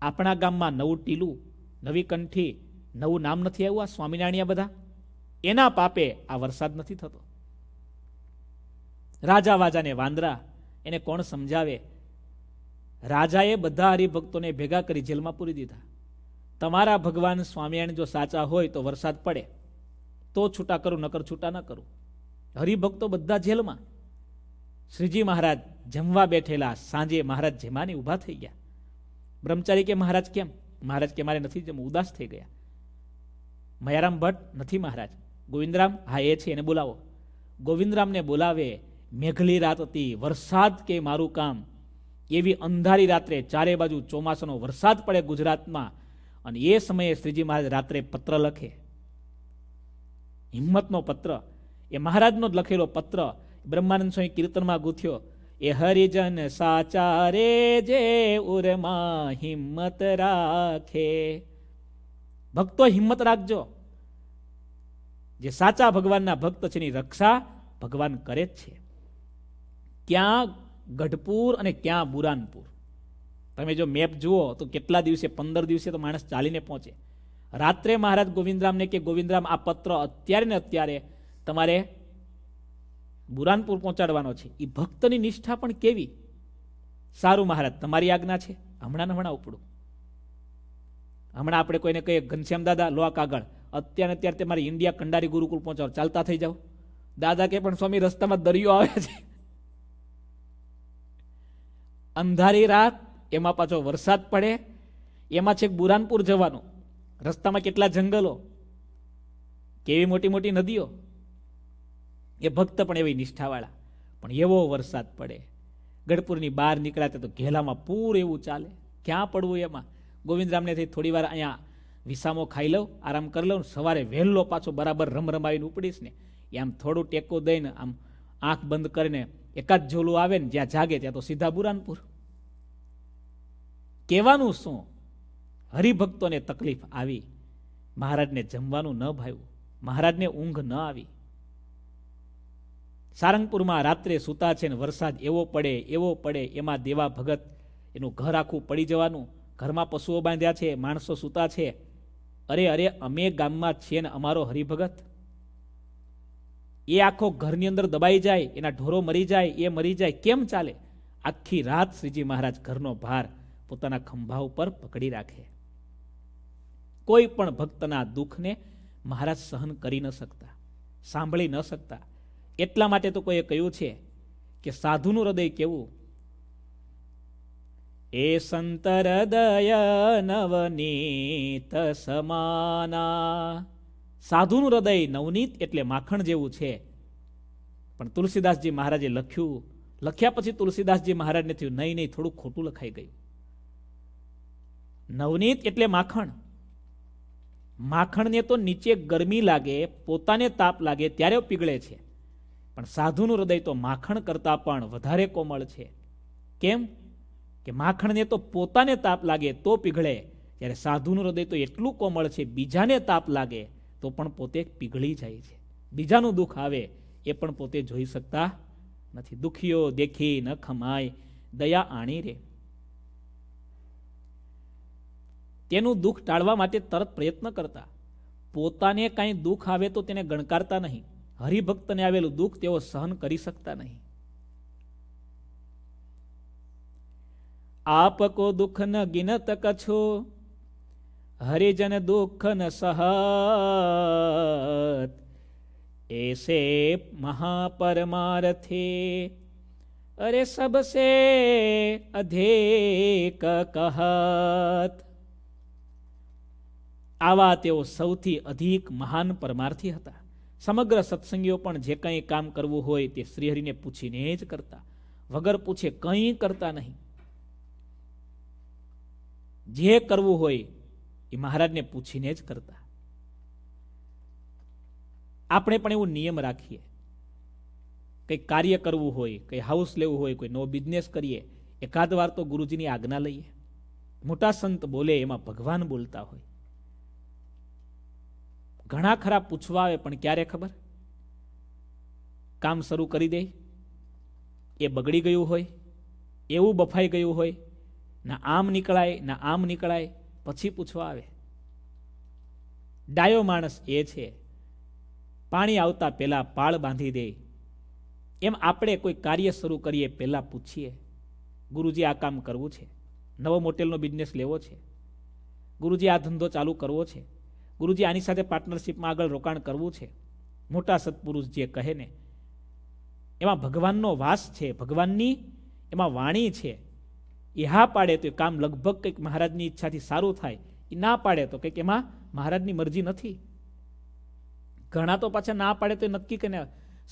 આપણા ગામમાં નવું ટીલું નવી કંઠી નવું નામ નથી આવ્યું આ સ્વામિનારાયણ બધા એના પાપે આ વરસાદ નથી થતો રાજા વાજાને વાંદરા એને કોણ સમજાવે રાજાએ બધા હરિભક્તોને ભેગા કરી જેલમાં પૂરી દીધા તમારા ભગવાન સ્વામિનારાયણ જો સાચા હોય તો વરસાદ પડે તો છૂટા કરું નકર છૂટા ન કરું હરિભક્તો બધા જેલમાં શ્રીજી મહારાજ જમવા બેઠેલા સાંજે મહારાજ જેમાની ઊભા થઈ ગયા બ્રહ્મચારી કે મહારાજ કેમ મહારાજ કે મારે નથી જમવું ઉદાસ થઈ ગયા મયારામ ભટ્ટ નથી મહારાજ ગોવિંદરામ હા એ છે એને બોલાવો ગોવિંદરામને બોલાવે મેઘલી રાત હતી વરસાદ કે મારું કામ એવી અંધારી રાત્રે ચારે બાજુ ચોમાસાનો વરસાદ પડે ગુજરાતમાં અને એ સમયે શ્રીજી મહારાજ રાત્રે પત્ર લખે હિંમતનો પત્ર એ મહારાજનો જ લખેલો પત્ર બ્રહ્માનંદ સ્વામી કીર્તનમાં ગૂંથ્યો એ હરિજન સાચા રે જે ઉરમાં હિંમત રાખે ભક્તો હિંમત રાખજો જે સાચા ભગવાનના ભક્ત છે એની રક્ષા ભગવાન કરે જ છે ક્યાં ગઢપુર અને ક્યાં બુરાનપુર તમે જો મેપ જુઓ તો કેટલા દિવસે પંદર દિવસે તો માણસ ચાલીને પહોંચે રાત્રે મહારાજ ગોવિંદરામને કે ગોવિંદરામ આ પત્ર અત્યારે ને અત્યારે તમારે બુરાનપુર પહોંચાડવાનો છે એ ભક્તની નિષ્ઠા પણ કેવી સારું મહારાજ તમારી આજ્ઞા છે હમણાં હમણાં ઉપડું હમણાં આપણે કોઈને કહીએ ઘનશ્યામ દાદા લો આ કાગળ અત્યારે અત્યારે તમારે ઇન્ડિયા કંડારી ગુરુકુલ પહોંચાડો ચાલતા થઈ જાઓ દાદા કે પણ સ્વામી રસ્તામાં દરિયો આવે છે અંધારી રાત એમાં પાછો વરસાદ પડે એમાં છેક બુરાનપુર જવાનું રસ્તામાં કેટલા જંગલો કેવી મોટી મોટી નદીઓ એ ભક્ત પણ એવી નિષ્ઠાવાળા પણ એવો વરસાદ પડે ગઢપુરની બહાર નીકળાતા તો ઘેલામાં પૂર એવું ચાલે ક્યાં પડવું એમાં ગોવિંદરામને થઈ થોડી વાર અહીંયા વિસામો ખાઈ લઉં આરામ કરી લઉં સવારે વહેલો પાછો બરાબર રમ રમરમાવીને ઉપડીશ ને એ આમ થોડું ટેકો દઈને આમ આંખ બંધ કરીને એકાદ ઝોલું આવે ને જ્યાં જાગે ત્યાં તો સીધા બુરાનપુર કહેવાનું શું હરિભક્તોને તકલીફ આવી મહારાજને જમવાનું ન ભાવ્યું મહારાજને ઊંઘ ન આવી સારંગપુરમાં રાત્રે સૂતા છે ને વરસાદ એવો પડે એવો પડે એમાં દેવા ભગત એનું ઘર આખું પડી જવાનું ઘરમાં પશુઓ બાંધ્યા છે માણસો સૂતા છે અરે અરે અમે ગામમાં છીએ ને અમારો હરિભગત એ આખો ઘરની અંદર દબાઈ જાય એના ઢોરો મરી જાય એ મરી જાય કેમ ચાલે આખી રાત શ્રીજી મહારાજ ઘરનો ભાર પોતાના ખંભા ઉપર પકડી રાખે કોઈ પણ ભક્તના દુઃખને મહારાજ સહન કરી ન શકતા સાંભળી ન શકતા એટલા માટે તો કોઈએ કહ્યું છે કે સાધુનું હૃદય કેવું એ સંત હૃદય નવનીત સમાના સાધુનું હૃદય નવનીત એટલે માખણ જેવું છે પણ તુલસીદાસજી મહારાજે લખ્યું લખ્યા પછી તુલસીદાસજી મહારાજને થયું નહીં નહીં થોડું ખોટું લખાઈ ગયું નવનીત એટલે માખણ માખણને તો નીચે ગરમી લાગે પોતાને તાપ લાગે ત્યારે પીગળે છે પણ સાધુનું હૃદય તો માખણ કરતાં પણ વધારે કોમળ છે કેમ કે માખણને તો પોતાને તાપ લાગે તો પીગળે જ્યારે સાધુનું હૃદય તો એટલું કોમળ છે બીજાને તાપ લાગે તો પણ પોતે પીઘળી જાય છે બીજાનું દુઃખ આવે એ પણ પોતે જોઈ શકતા નથી દુખીઓ દેખી ન ખમાય દયા આણી રે તેનું દુઃખ ટાળવા માટે તરત પ્રયત્ન કરતા પોતાને કાંઈ દુઃખ આવે તો તેને ગણકારતા નહીં હરિભક્તને આવેલું દુઃખ તેઓ સહન કરી શકતા નહીં આપકો દુઃખ ન ગિનત કછો હરિજન દુઃખ ન સહત એસે મહાપરમારથી અરે સબસે અધેક કહત આવા તેઓ સૌથી અધિક મહાન પરમાર્થી હતા સમગ્ર સત્સંગીઓ પણ જે કંઈ કામ કરવું હોય તે શ્રીહરિને પૂછીને જ કરતા વગર પૂછે કંઈ કરતા નહીં જે કરવું હોય એ મહારાજને પૂછીને જ કરતા આપણે પણ એવું નિયમ રાખીએ કંઈક કાર્ય કરવું હોય કંઈ હાઉસ લેવું હોય કોઈ નવો બિઝનેસ કરીએ એકાદ વાર તો ગુરુજીની આજ્ઞા લઈએ મોટા સંત બોલે એમાં ભગવાન બોલતા હોય ઘણા ખરા પૂછવા આવે પણ ક્યારે ખબર કામ શરૂ કરી દે એ બગડી ગયું હોય એવું બફાઈ ગયું હોય ના આમ નીકળાય ના આમ નીકળાય પછી પૂછવા આવે ડાયો માણસ એ છે પાણી આવતા પહેલાં પાળ બાંધી દે એમ આપણે કોઈ કાર્ય શરૂ કરીએ પહેલાં પૂછીએ ગુરુજી આ કામ કરવું છે નવો મોટેલનો બિઝનેસ લેવો છે ગુરુજી આ ધંધો ચાલુ કરવો છે ગુરુજી આની સાથે પાર્ટનરશિપમાં આગળ રોકાણ કરવું છે મોટા સત્પુરુષ જે કહે ને એમાં ભગવાનનો વાસ છે ભગવાનની એમાં વાણી છે એ હા પાડે તો એ કામ લગભગ કંઈક મહારાજની ઈચ્છાથી સારું થાય એ ના પાડે તો કંઈક એમાં મહારાજની મરજી નથી ઘણા તો પાછા ના પાડે તો એ નક્કી કરીને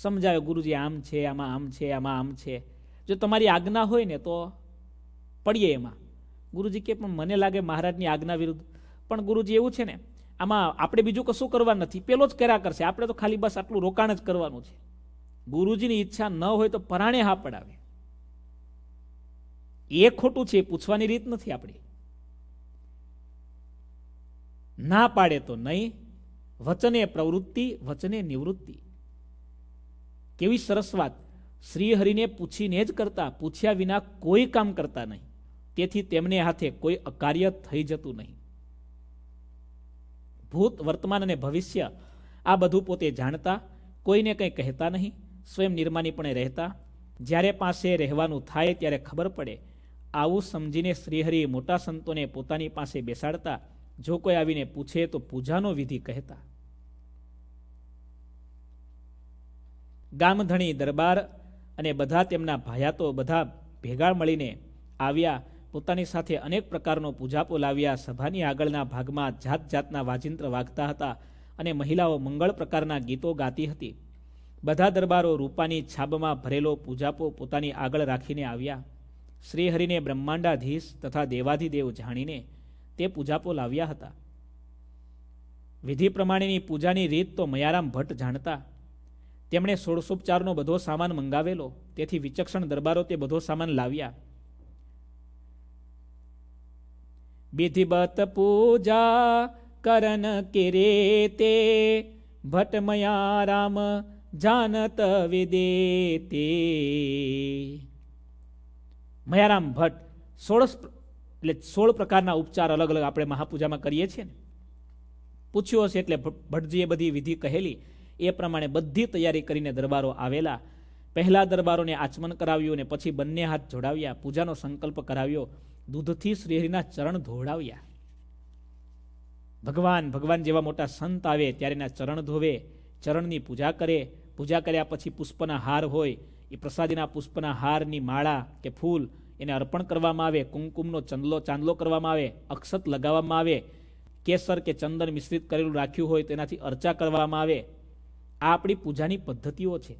સમજાવે ગુરુજી આમ છે આમાં આમ છે આમાં આમ છે જો તમારી આજ્ઞા હોય ને તો પડીએ એમાં ગુરુજી કે પણ મને લાગે મહારાજની આજ્ઞા વિરુદ્ધ પણ ગુરુજી એવું છે ને આમાં આપણે બીજું કશું કરવા નથી પેલો જ કર્યા કરશે આપણે તો ખાલી બસ આટલું રોકાણ જ કરવાનું છે ગુરુજીની ઈચ્છા ન હોય તો પરાણે હા પડાવે એ ખોટું છે પૂછવાની રીત નથી આપણી ના પાડે તો નહીં વચને પ્રવૃત્તિ વચને નિવૃત્તિ કેવી સરસ વાત શ્રીહરિને પૂછીને જ કરતા પૂછ્યા વિના કોઈ કામ કરતા નહીં તેથી તેમને હાથે કોઈ અકાર્ય થઈ જતું નહીં ભૂત વર્તમાન અને ભવિષ્ય આ બધું પોતે જાણતા કોઈને કંઈ કહેતા નહીં સ્વયં નિર્માનીપણે રહેતા જ્યારે પાસે રહેવાનું થાય ત્યારે ખબર પડે આવું સમજીને શ્રીહરિ મોટા સંતોને પોતાની પાસે બેસાડતા જો કોઈ આવીને પૂછે તો પૂજાનો વિધિ કહેતા ગામધણી દરબાર અને બધા તેમના ભાયાતો બધા ભેગા મળીને આવ્યા પોતાની સાથે અનેક પ્રકારનો પૂજાપો લાવ્યા સભાની આગળના ભાગમાં જાત જાતના વાજિંત્ર વાગતા હતા અને મહિલાઓ મંગળ પ્રકારના ગીતો ગાતી હતી બધા દરબારો રૂપાની છાબમાં ભરેલો પૂજાપો પોતાની આગળ રાખીને આવ્યા શ્રીહરિને બ્રહ્માંડાધીશ તથા દેવાધિદેવ જાણીને તે પૂજાપો લાવ્યા હતા વિધિ પ્રમાણેની પૂજાની રીત તો મયારામ ભટ્ટ જાણતા તેમણે સોળસોપચારનો બધો સામાન મંગાવેલો તેથી વિચક્ષણ દરબારો તે બધો સામાન લાવ્યા વિધિવત પૂજા કરન કેરે તે ભટ્ટ મયારામ જાનત વિદે તે મયારામ ભટ્ટ સોળસ એટલે સોળ પ્રકારના ઉપચાર અલગ અલગ આપણે મહાપૂજામાં કરીએ છીએ ને પૂછ્યું હશે એટલે ભટ્ટજીએ બધી વિધિ કહેલી એ પ્રમાણે બધી તૈયારી કરીને દરબારો આવેલા પહેલા દરબારોને આચમન કરાવ્યું ને પછી બંને હાથ જોડાવ્યા પૂજાનો સંકલ્પ કરાવ્યો દૂધથી શ્રીહરિના ચરણ ધોળાવ્યા ભગવાન ભગવાન જેવા મોટા સંત આવે ત્યારે એના ચરણ ધોવે ચરણની પૂજા કરે પૂજા કર્યા પછી પુષ્પના હાર હોય એ પ્રસાદીના પુષ્પના હારની માળા કે ફૂલ એને અર્પણ કરવામાં આવે કુમકુમનો ચંદલો ચાંદલો કરવામાં આવે અક્ષત લગાવવામાં આવે કેસર કે ચંદન મિશ્રિત કરેલું રાખ્યું હોય તેનાથી અર્ચા કરવામાં આવે આ આપણી પૂજાની પદ્ધતિઓ છે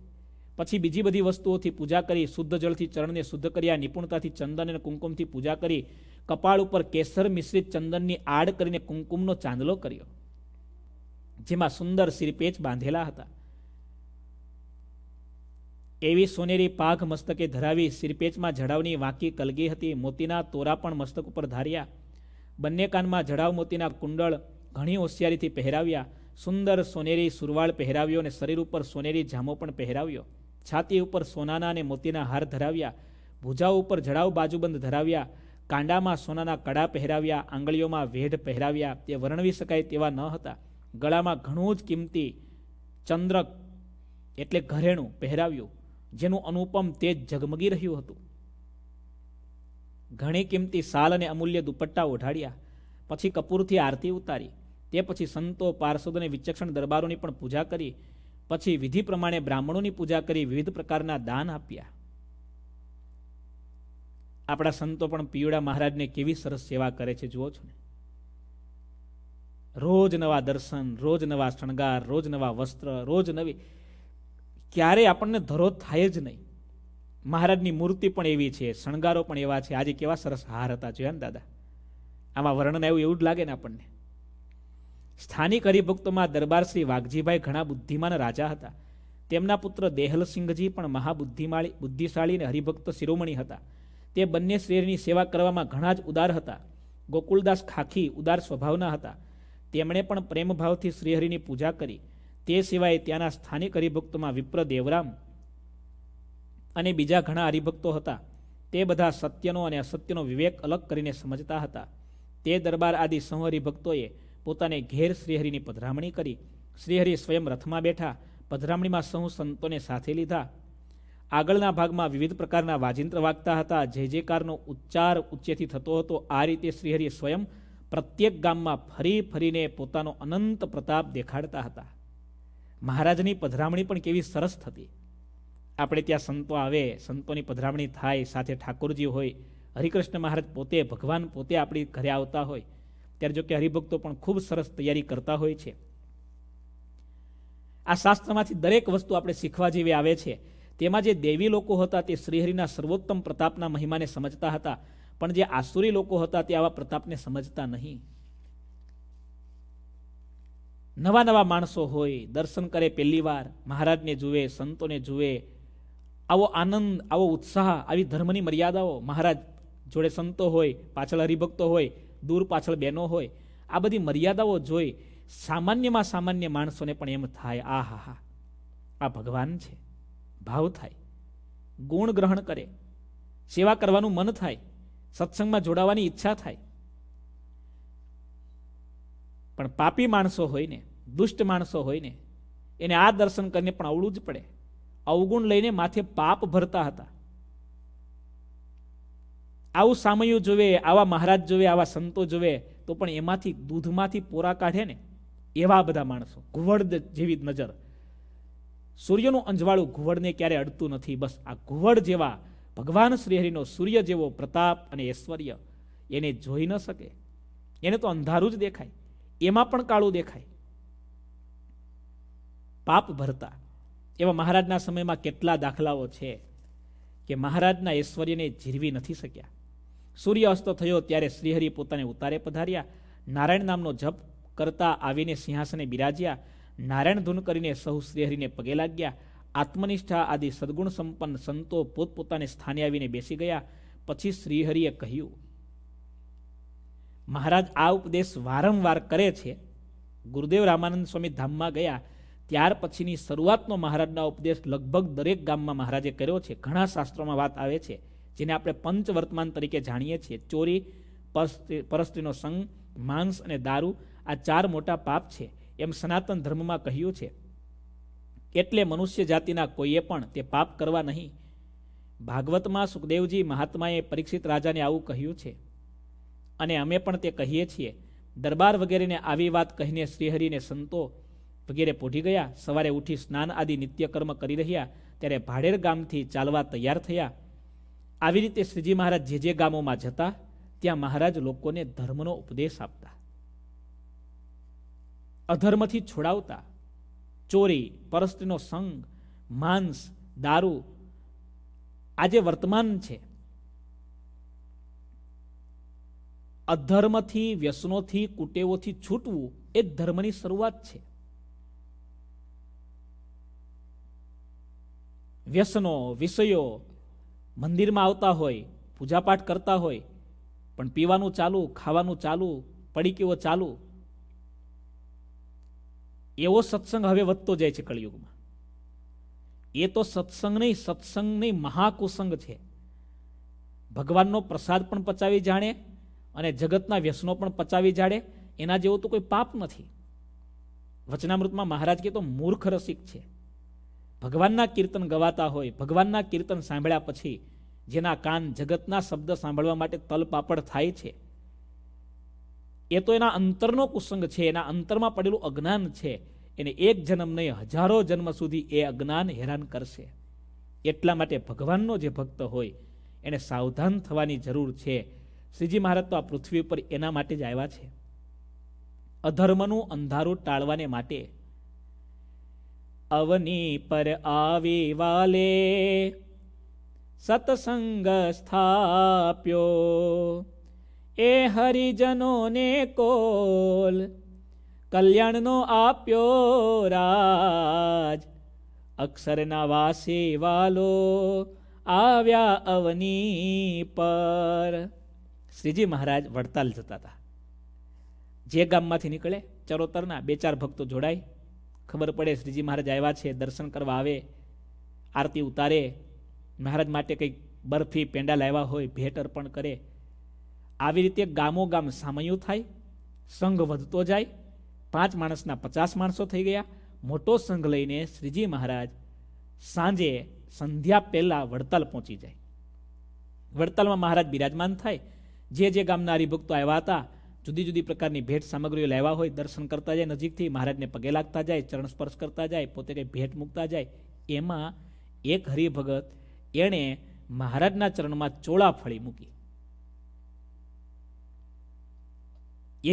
પછી બીજી બધી વસ્તુઓથી પૂજા કરી શુદ્ધ જળથી ચરણને શુદ્ધ કર્યા નિપુણતાથી ચંદન અને કુમકુમથી પૂજા કરી કપાળ ઉપર કેસર મિશ્રિત ચંદનની આડ કરીને કુમકુમનો ચાંદલો કર્યો જેમાં સુંદર શિરપેચ બાંધેલા હતા એવી સોનેરી પાઘ મસ્તકે ધરાવી શિરપેચમાં જડાવની વાંકી કલગી હતી મોતીના તોરા પણ મસ્તક ઉપર ધાર્યા બંને કાનમાં જડાવ મોતીના કુંડળ ઘણી હોશિયારીથી પહેરાવ્યા સુંદર સોનેરી સુરવાળ પહેરાવ્યો અને શરીર ઉપર સોનેરી જામો પણ પહેરાવ્યો છાતી ઉપર સોનાના અને મોતીના હાર ધરાવ્યા ભુજાઓ ઉપર જડાવ બાજુબંધ ધરાવ્યા કાંડામાં સોનાના કડા પહેરાવ્યા આંગળીઓમાં વેઢ પહેરાવ્યા તે વર્ણવી શકાય તેવા ન હતા ગળામાં ઘણું જ કિંમતી ચંદ્રક એટલે ઘરેણું પહેરાવ્યું જેનું અનુપમ તેજ ઝગમગી રહ્યું હતું ઘણી કિંમતી સાલ અને અમૂલ્ય દુપટ્ટા ઓઢાડ્યા પછી કપૂરથી આરતી ઉતારી તે પછી સંતો પાર્ષદ વિચક્ષણ દરબારોની પણ પૂજા કરી પછી વિધિ પ્રમાણે બ્રાહ્મણોની પૂજા કરી વિવિધ પ્રકારના દાન આપ્યા આપણા સંતો પણ પિયુડા મહારાજને કેવી સરસ સેવા કરે છે જુઓ છો ને રોજ નવા દર્શન રોજ નવા શણગાર રોજ નવા વસ્ત્ર રોજ નવી ક્યારે આપણને ધરો થાય જ નહીં મહારાજની મૂર્તિ પણ એવી છે શણગારો પણ એવા છે આજે કેવા સરસ હાર હતા જોયા ને દાદા આમાં વર્ણન આવ્યું એવું જ લાગે ને આપણને સ્થાનિક હરિભક્તોમાં દરબાર શ્રી વાઘજીભાઈ ઘણા બુદ્ધિમાન રાજા હતા તેમના પુત્ર દેહલસિંહજી પણ મહાબુદ્ધિમાળી બુદ્ધિશાળી અને હરિભક્ત શિરોમણી હતા તે બંને શ્રેણીની સેવા કરવામાં ઘણા જ ઉદાર હતા ગોકુલદાસ ખાખી ઉદાર સ્વભાવના હતા તેમણે પણ પ્રેમભાવથી શ્રીહરિની પૂજા કરી તે સિવાય ત્યાંના સ્થાનિક હરિભક્તોમાં વિપ્ર દેવરામ અને બીજા ઘણા હરિભક્તો હતા તે બધા સત્યનો અને અસત્યનો વિવેક અલગ કરીને સમજતા હતા તે દરબાર આદિ સંહરિભક્તોએ પોતાને ઘેર શ્રીહરિની પધરામણી કરી શ્રીહરિ સ્વયં રથમાં બેઠા પધરામણીમાં સહુ સંતોને સાથે લીધા આગળના ભાગમાં વિવિધ પ્રકારના વાજિંત્ર વાગતા હતા જે જેકારનો ઉચ્ચાર ઉચ્ચેથી થતો હતો આ રીતે શ્રીહરિ સ્વયં પ્રત્યેક ગામમાં ફરી ફરીને પોતાનો અનંત પ્રતાપ દેખાડતા હતા મહારાજની પધરામણી પણ કેવી સરસ થતી આપણે ત્યાં સંતો આવે સંતોની પધરામણી થાય સાથે ઠાકોરજી હોય હરિકૃષ્ણ મહારાજ પોતે ભગવાન પોતે આપણી ઘરે આવતા હોય ત્યારે જો કે હરિભક્તો પણ ખૂબ સરસ તૈયારી કરતા હોય છે આ શાસ્ત્રમાંથી દરેક વસ્તુ આપણે શીખવા જેવી આવે છે તેમાં જે દેવી લોકો હતા તે શ્રીહરિના સર્વોત્તમ પ્રતાપના મહિમાને સમજતા હતા પણ જે આસુરી લોકો હતા તે આવા પ્રતાપને સમજતા નહીં નવા નવા માણસો હોય દર્શન કરે પહેલી વાર મહારાજને જુએ સંતોને જુએ આવો આનંદ આવો ઉત્સાહ આવી ધર્મની મર્યાદાઓ મહારાજ જોડે સંતો હોય પાછળ હરિભક્તો હોય દૂર પાછળ બહેનો હોય આ બધી મર્યાદાઓ જોઈ સામાન્યમાં સામાન્ય માણસોને પણ એમ થાય આ હા હા આ ભગવાન છે ભાવ થાય ગુણ ગ્રહણ કરે સેવા કરવાનું મન થાય સત્સંગમાં જોડાવાની ઈચ્છા થાય પણ પાપી માણસો હોય ને દુષ્ટ માણસો હોય ને એને આ દર્શન કરીને પણ અવળું જ પડે અવગુણ લઈને માથે પાપ ભરતા હતા આવું સામયું જોવે આવા મહારાજ જોવે આવા સંતો જોવે તો પણ એમાંથી દૂધમાંથી પોરા કાઢે ને એવા બધા માણસો ઘુવડ જેવી નજર સૂર્યનું અંજવાળું ઘુવડને ક્યારે અડતું નથી બસ આ ઘુવડ જેવા ભગવાન શ્રીહરિનો સૂર્ય જેવો પ્રતાપ અને ઐશ્વર્ય એને જોઈ ન શકે એને તો અંધારું જ દેખાય એમાં પણ કાળું દેખાય પાપ ભરતા એવા મહારાજના સમયમાં કેટલા દાખલાઓ છે કે મહારાજના ઐશ્વર્યને જીરવી નથી શક્યા સૂર્ય અસ્ત થયો ત્યારે શ્રીહરિ પોતાને ઉતારે પધાર્યા નારાયણ નામનો જપ કરતા આવીને સિંહાસને બિરાજ્યા નારાયણ ધૂન કરીને સહુ શ્રીહરિને પગે લાગ્યા આત્મનિષ્ઠા આદિ સદગુણ સંપન્ન સંતો પોતપોતાને સ્થાને આવીને બેસી ગયા પછી શ્રીહરિએ કહ્યું મહારાજ આ ઉપદેશ વારંવાર કરે છે ગુરુદેવ રામાનંદ સ્વામી ધામમાં ગયા ત્યાર પછીની શરૂઆતનો મહારાજના ઉપદેશ લગભગ દરેક ગામમાં મહારાજે કર્યો છે ઘણા શાસ્ત્રોમાં વાત આવે છે જેને આપણે પંચવર્તમાન તરીકે જાણીએ છીએ ચોરી પરસ્ત્રીનો સંઘ માંસ અને દારૂ આ ચાર મોટા પાપ છે એમ સનાતન ધર્મમાં કહ્યું છે એટલે મનુષ્ય જાતિના કોઈએ પણ તે પાપ કરવા નહીં ભાગવતમાં સુખદેવજી મહાત્માએ પરીક્ષિત રાજાને આવું કહ્યું છે અને અમે પણ તે કહીએ છીએ દરબાર વગેરેને આવી વાત કહીને શ્રીહરિને સંતો વગેરે પોઢી ગયા સવારે ઉઠી સ્નાન આદિ નિત્યકર્મ કરી રહ્યા ત્યારે ભાડેર ગામથી ચાલવા તૈયાર થયા આવી રીતે શ્રીજી મહારાજ જે જે ગામોમાં જતા ત્યાં મહારાજ લોકોને ધર્મનો ઉપદેશ આપતા અધર્મથી છોડાવતા ચોરી પરસ્તીનો સંગ માંસ દારૂ આજે વર્તમાન છે અધર્મથી વ્યસનોથી કુટેવોથી છૂટવું એ ધર્મની શરૂઆત છે વ્યસનો વિષયો મંદિરમાં આવતા હોય પૂજાપાઠ કરતા હોય પણ પીવાનું ચાલુ ખાવાનું ચાલુ પડીકીઓ ચાલુ એવો સત્સંગ હવે વધતો જાય છે કળિયુગમાં એ તો સત્સંગ નહીં સત્સંગ નહીં મહાકુસંગ છે ભગવાનનો પ્રસાદ પણ પચાવી જાણે અને જગતના વ્યસનો પણ પચાવી જાડે એના જેવો તો કોઈ પાપ નથી વચનામૃતમાં મહારાજ કે તો મૂર્ખ રસિક છે ભગવાનના કીર્તન ગવાતા હોય ભગવાનના કીર્તન સાંભળ્યા પછી જેના કાન જગતના શબ્દ સાંભળવા માટે તલપાપડ થાય છે એ તો એના અંતરનો કુસંગ છે એના અંતરમાં પડેલું અજ્ઞાન છે એને એક જન્મ નહીં હજારો જન્મ સુધી એ અજ્ઞાન હેરાન કરશે એટલા માટે ભગવાનનો જે ભક્ત હોય એને સાવધાન થવાની જરૂર છે શ્રીજી મહારાજ તો આ પૃથ્વી ઉપર એના માટે જ આવ્યા છે અધર્મનું અંધારું ટાળવાને માટે અવની પર આવી વાલે સત્સંગ સ્થાપ્યો એ હરિજનોને કોલ કલ્યાણનો આપ્યો રાજ અક્ષરના વાસી વાલો આવ્યા અવની પર શ્રીજી મહારાજ વડતાલ જતા હતા જે ગામમાંથી નીકળે ચરોતરના બે ચાર ભક્તો જોડાય ખબર પડે શ્રીજી મહારાજ આવ્યા છે દર્શન કરવા આવે આરતી ઉતારે મહારાજ માટે કંઈક બરફી પેંડા લાવ્યા હોય ભેટ અર્પણ કરે આવી રીતે ગામો ગામ સામયું થાય સંઘ વધતો જાય પાંચ માણસના પચાસ માણસો થઈ ગયા મોટો સંઘ લઈને શ્રીજી મહારાજ સાંજે સંધ્યા પહેલાં વડતાલ પહોંચી જાય વડતાલમાં મહારાજ બિરાજમાન થાય જે જે ગામના હરિભક્તો આવ્યા હતા જુદી જુદી પ્રકારની ભેટ સામગ્રીઓ લેવા હોય દર્શન કરતા જાય નજીકથી મહારાજને પગે લાગતા જાય ચરણ સ્પર્શ કરતા જાય પોતે કંઈ ભેટ મૂકતા જાય એમાં એક હરિભગત એણે મહારાજના ચરણમાં ચોળાફળી મૂકી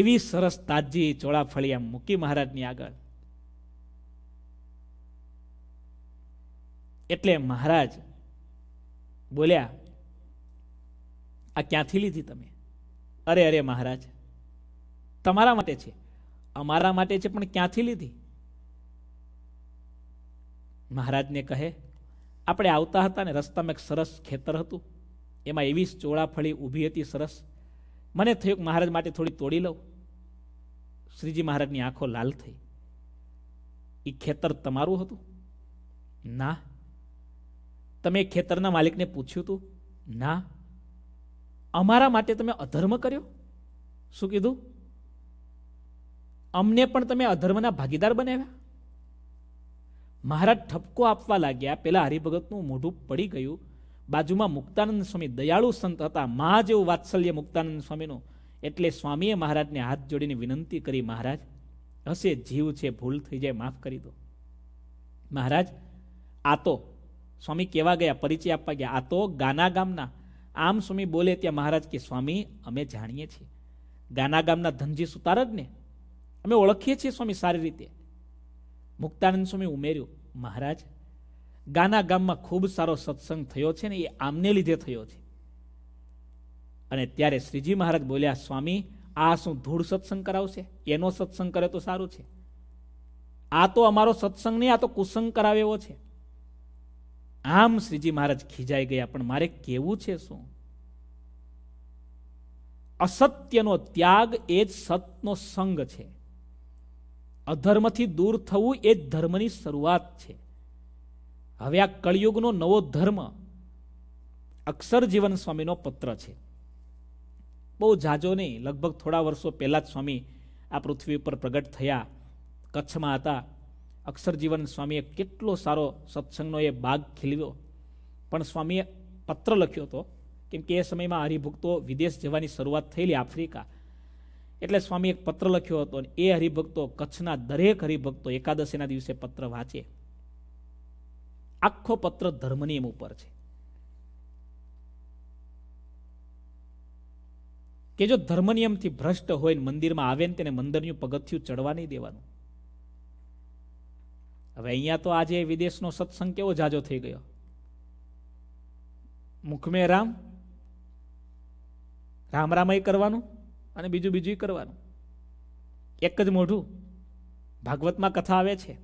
એવી સરસ તાજી ચોળાફળી આમ મૂકી મહારાજની આગળ એટલે મહારાજ બોલ્યા આ ક્યાંથી લીધી તમે અરે અરે મહારાજ તમારા માટે છે અમારા માટે છે પણ ક્યાંથી લીધી મહારાજને કહે આપણે આવતા હતા ને રસ્તામાં એક સરસ ખેતર હતું એમાં એવી ચોળાફળી ઊભી હતી સરસ મને થયું મહારાજ માટે થોડી તોડી લઉં શ્રીજી મહારાજની આંખો લાલ થઈ એ ખેતર તમારું હતું ના તમે ખેતરના માલિકને પૂછ્યું હતું ના અમારા માટે તમે અધર્મ કર્યો શું કીધું અમને પણ તમે અધર્મના ભાગીદાર બનાવ્યા મહારાજ ઠપકો આપવા લાગ્યા પેલા હરિભગતનું મોઢું પડી ગયું બાજુમાં મુક્તાનંદ સ્વામી દયાળુ સંત હતા મા જેવું વાત્સલ્ય મુક્તાનંદ સ્વામીનું એટલે સ્વામીએ મહારાજને હાથ જોડીને વિનંતી કરી મહારાજ હશે જીવ છે ભૂલ થઈ જાય માફ કરી દો મહારાજ આ તો સ્વામી કેવા ગયા પરિચય આપવા ગયા આ તો ગાના ગામના આમ સ્વામી બોલે ત્યાં મહારાજ કે સ્વામી અમે જાણીએ છીએ ગાના ગામના ધનજી સુતારજને અમે ઓળખીએ છીએ સ્વામી સારી રીતે મુક્તાનંદ સ્વામી ઉમેર્યું મહારાજ ગાના ગામમાં ખૂબ સારો સત્સંગ થયો છે ને એ આમને લીધે થયો છે અને ત્યારે શ્રીજી મહારાજ બોલ્યા સ્વામી આ શું ધૂળ સત્સંગ કરાવશે એનો સત્સંગ કરે તો સારું છે આ તો અમારો સત્સંગ નહીં આ તો કુસંગ કરાવે એવો છે આમ શ્રીજી મહારાજ ખીજાઈ ગયા પણ મારે કેવું છે શું અસત્યનો ત્યાગ એ જ સતનો સંગ છે અધર્મથી દૂર થવું એ જ ધર્મની શરૂઆત છે હવે આ કળિયુગનો નવો ધર્મ અક્ષર જીવન સ્વામીનો પત્ર છે બહુ જાજો નહીં લગભગ થોડા વર્ષો પહેલાં જ સ્વામી આ પૃથ્વી ઉપર પ્રગટ થયા કચ્છમાં હતા અક્ષરજીવન સ્વામીએ કેટલો સારો સત્સંગનો એ ભાગ ખીલવ્યો પણ સ્વામીએ પત્ર લખ્યો હતો કેમ કે એ સમયમાં હરિભક્તો વિદેશ જવાની શરૂઆત થયેલી આફ્રિકા એટલે સ્વામીએ એક પત્ર લખ્યો હતો અને એ હરિભક્તો કચ્છના દરેક હરિભક્તો એકાદશીના દિવસે પત્ર વાંચે આખો પત્ર ધર્મનિયમ ઉપર છે કે જો ધર્મનિયમથી ભ્રષ્ટ હોય મંદિરમાં આવે ને તેને મંદિરનું પગથિયું ચડવા નહીં દેવાનું હવે અહીંયા તો આજે વિદેશનો સત્સંગ કેવો જાજો થઈ ગયો મુખમે રામ રામ રામય કરવાનું અને બીજું બીજું કરવાનું એક જ મોઢું ભાગવતમાં કથા આવે છે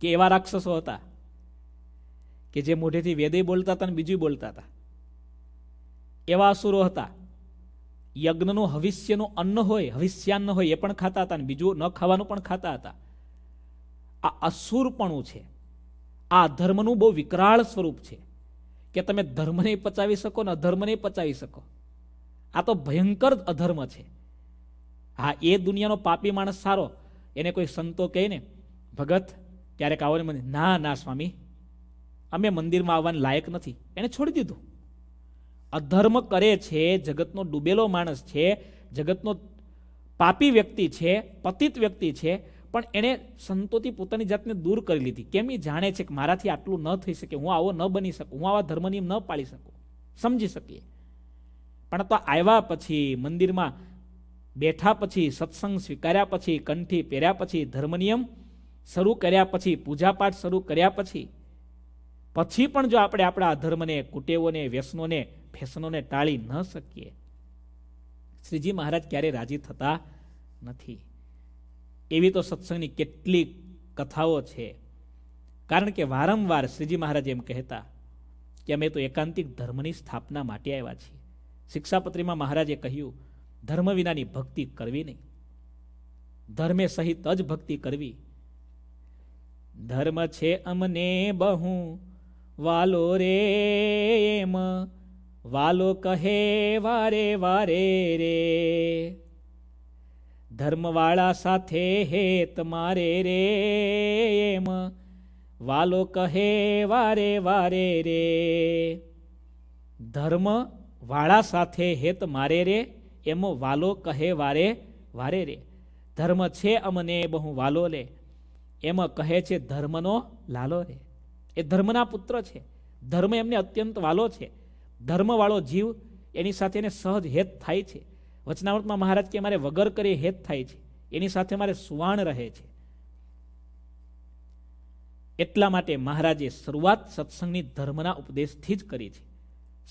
કે એવા રાક્ષસો હતા કે જે મોઢેથી વેદે બોલતા હતા અને બીજું બોલતા હતા એવા અસુરો હતા યજ્ઞનું હવિષ્યનું અન્ન હોય હવિષ્યાન્ન હોય એ પણ ખાતા હતા અને બીજું ન ખાવાનું પણ ખાતા હતા આ અસુરપણું છે આ ધર્મનું બહુ વિકરાળ સ્વરૂપ છે કે તમે ધર્મને પચાવી શકો ને અધર્મને પચાવી શકો આ તો ભયંકર અધર્મ છે હા એ દુનિયાનો પાપી માણસ સારો એને કોઈ સંતો કહે ને ભગત ક્યારેક આવો ને મને ના ના સ્વામી અમે મંદિરમાં આવવાની લાયક નથી એણે છોડી દીધું અધર્મ કરે છે જગતનો ડૂબેલો માણસ છે જગતનો પાપી વ્યક્તિ છે પતિત વ્યક્તિ છે પણ એણે સંતોથી પોતાની જાતને દૂર કરી લીધી કેમ એ જાણે છે કે મારાથી આટલું ન થઈ શકે હું આવો ન બની શકું હું આવા ધર્મનિયમ ન પાળી શકું સમજી શકીએ પણ તો આવ્યા પછી મંદિરમાં બેઠા પછી સત્સંગ સ્વીકાર્યા પછી કંઠી પહેર્યા પછી ધર્મનિયમ શરૂ કર્યા પછી પૂજાપાઠ શરૂ કર્યા પછી પછી પણ જો આપણે આપણા ધર્મને કુટેવોને વ્યસનોને ફેશનોને ટાળી ન શકીએ શ્રીજી મહારાજ ક્યારેય રાજી થતા નથી એવી તો સત્સંગની કેટલીક કથાઓ છે કારણ કે વારંવાર શ્રીજી મહારાજ એમ કહેતા કે અમે તો એકાંતિક ધર્મની સ્થાપના માટે આવ્યા છીએ શિક્ષાપત્રીમાં મહારાજે કહ્યું ધર્મ વિનાની ભક્તિ કરવી નહીં ધર્મે સહિત જ ભક્તિ કરવી ધર્મ છે અમને બહુ વાલો રે એમ વાલો કહે વારે વારે રે ધર્મવાળા સાથે હેત મારે રે એમ વાલો કહે વારે વારે રે ધર્મ વાળા સાથે હેત મારે રે એમ વાલો કહે વારે વારે રે ધર્મ છે અમને બહુ વાલો લે એમ કહે છે ધર્મનો લાલો રે એ ધર્મના પુત્ર છે ધર્મ એમને અત્યંત વાલો છે ધર્મવાળો જીવ એની સાથે એને સહજ હેત થાય છે વચનાવૃતમાં મહારાજ કે મારે વગર કરી હેત થાય છે એની સાથે મારે સુવાણ રહે છે એટલા માટે મહારાજે શરૂઆત સત્સંગની ધર્મના ઉપદેશથી જ કરી છે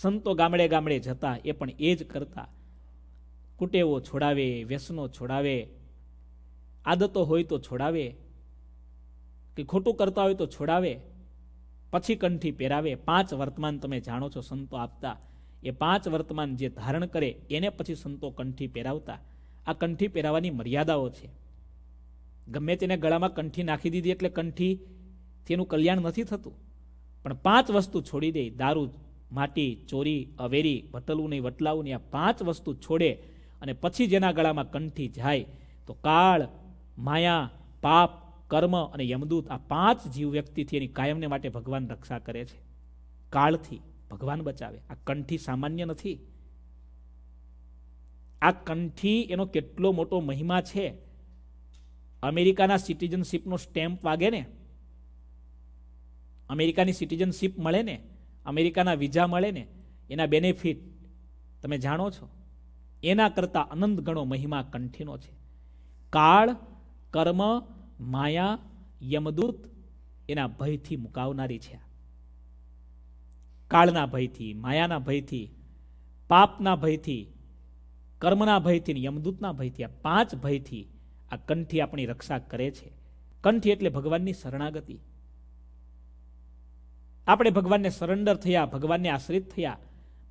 સંતો ગામડે ગામડે જતા એ પણ એ જ કરતા કુટેવો છોડાવે વ્યસનો છોડાવે આદતો હોય તો છોડાવે કે ખોટું કરતા હોય તો છોડાવે પછી કંઠી પહેરાવે પાંચ વર્તમાન તમે જાણો છો સંતો આપતા એ પાંચ વર્તમાન જે ધારણ કરે એને પછી સંતો કંઠી પહેરાવતા આ કંઠી પહેરાવાની મર્યાદાઓ છે ગમે તેને ગળામાં કંઠી નાખી દીધી એટલે કંઠી તેનું કલ્યાણ નથી થતું પણ પાંચ વસ્તુ છોડી દે દારૂ માટી ચોરી અવેરી વટલું નહીં વટલાવું નહીં આ પાંચ વસ્તુ છોડે અને પછી જેના ગળામાં કંઠી જાય તો કાળ માયા પાપ કર્મ અને યમદૂત આ પાંચ જીવ વ્યક્તિથી એની કાયમને માટે ભગવાન રક્ષા કરે છે કાળથી ભગવાન બચાવે આ કંઠી સામાન્ય નથી આ કંઠી એનો કેટલો મોટો મહિમા છે અમેરિકાના સિટીઝનશીપનો સ્ટેમ્પ વાગે ને અમેરિકાની સિટીઝનશીપ મળે ને અમેરિકાના વિઝા મળે ને એના બેનિફિટ તમે જાણો છો એના કરતાં અનંત ગણો મહિમા કંઠીનો છે કાળ કર્મ માયા યમદૂત એના ભયથી મુકાવનારી છે આ કાળના ભયથી માયાના ભયથી પાપના ભયથી કર્મના ભયથી યમદૂતના ભયથી આ પાંચ ભયથી આ કંઠી આપણી રક્ષા કરે છે કંઠી એટલે ભગવાનની શરણાગતિ આપણે ભગવાનને સરેન્ડર થયા ભગવાનને આશ્રિત થયા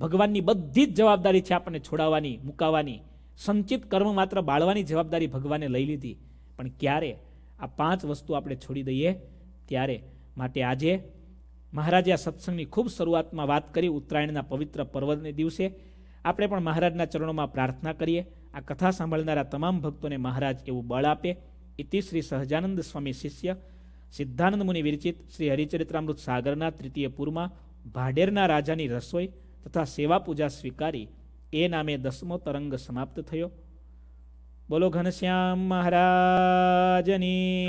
ભગવાનની બધી જ જવાબદારી છે આપણને છોડાવવાની મુકાવાની સંચિત કર્મ માત્ર બાળવાની જવાબદારી ભગવાને લઈ લીધી પણ ક્યારે આ પાંચ વસ્તુ આપણે છોડી દઈએ ત્યારે માટે આજે મહારાજે આ સત્સંગની ખૂબ શરૂઆતમાં વાત કરી ઉત્તરાયણના પવિત્ર પર્વતને દિવસે આપણે પણ મહારાજના ચરણોમાં પ્રાર્થના કરીએ આ કથા સાંભળનારા તમામ ભક્તોને મહારાજ એવું બળ આપે ઇતિ શ્રી સહજાનંદ સ્વામી શિષ્ય સિદ્ધાનંદ મુનિ વિરચિત શ્રી હરિચરિત્રામૃત સાગરના તૃતીય પૂરમાં ભાડેરના રાજાની રસોઈ તથા સેવા પૂજા સ્વીકારી એ નામે દસમો તરંગ સમાપ્ત થયો બોલો ઘનશ્યામ મહારાજની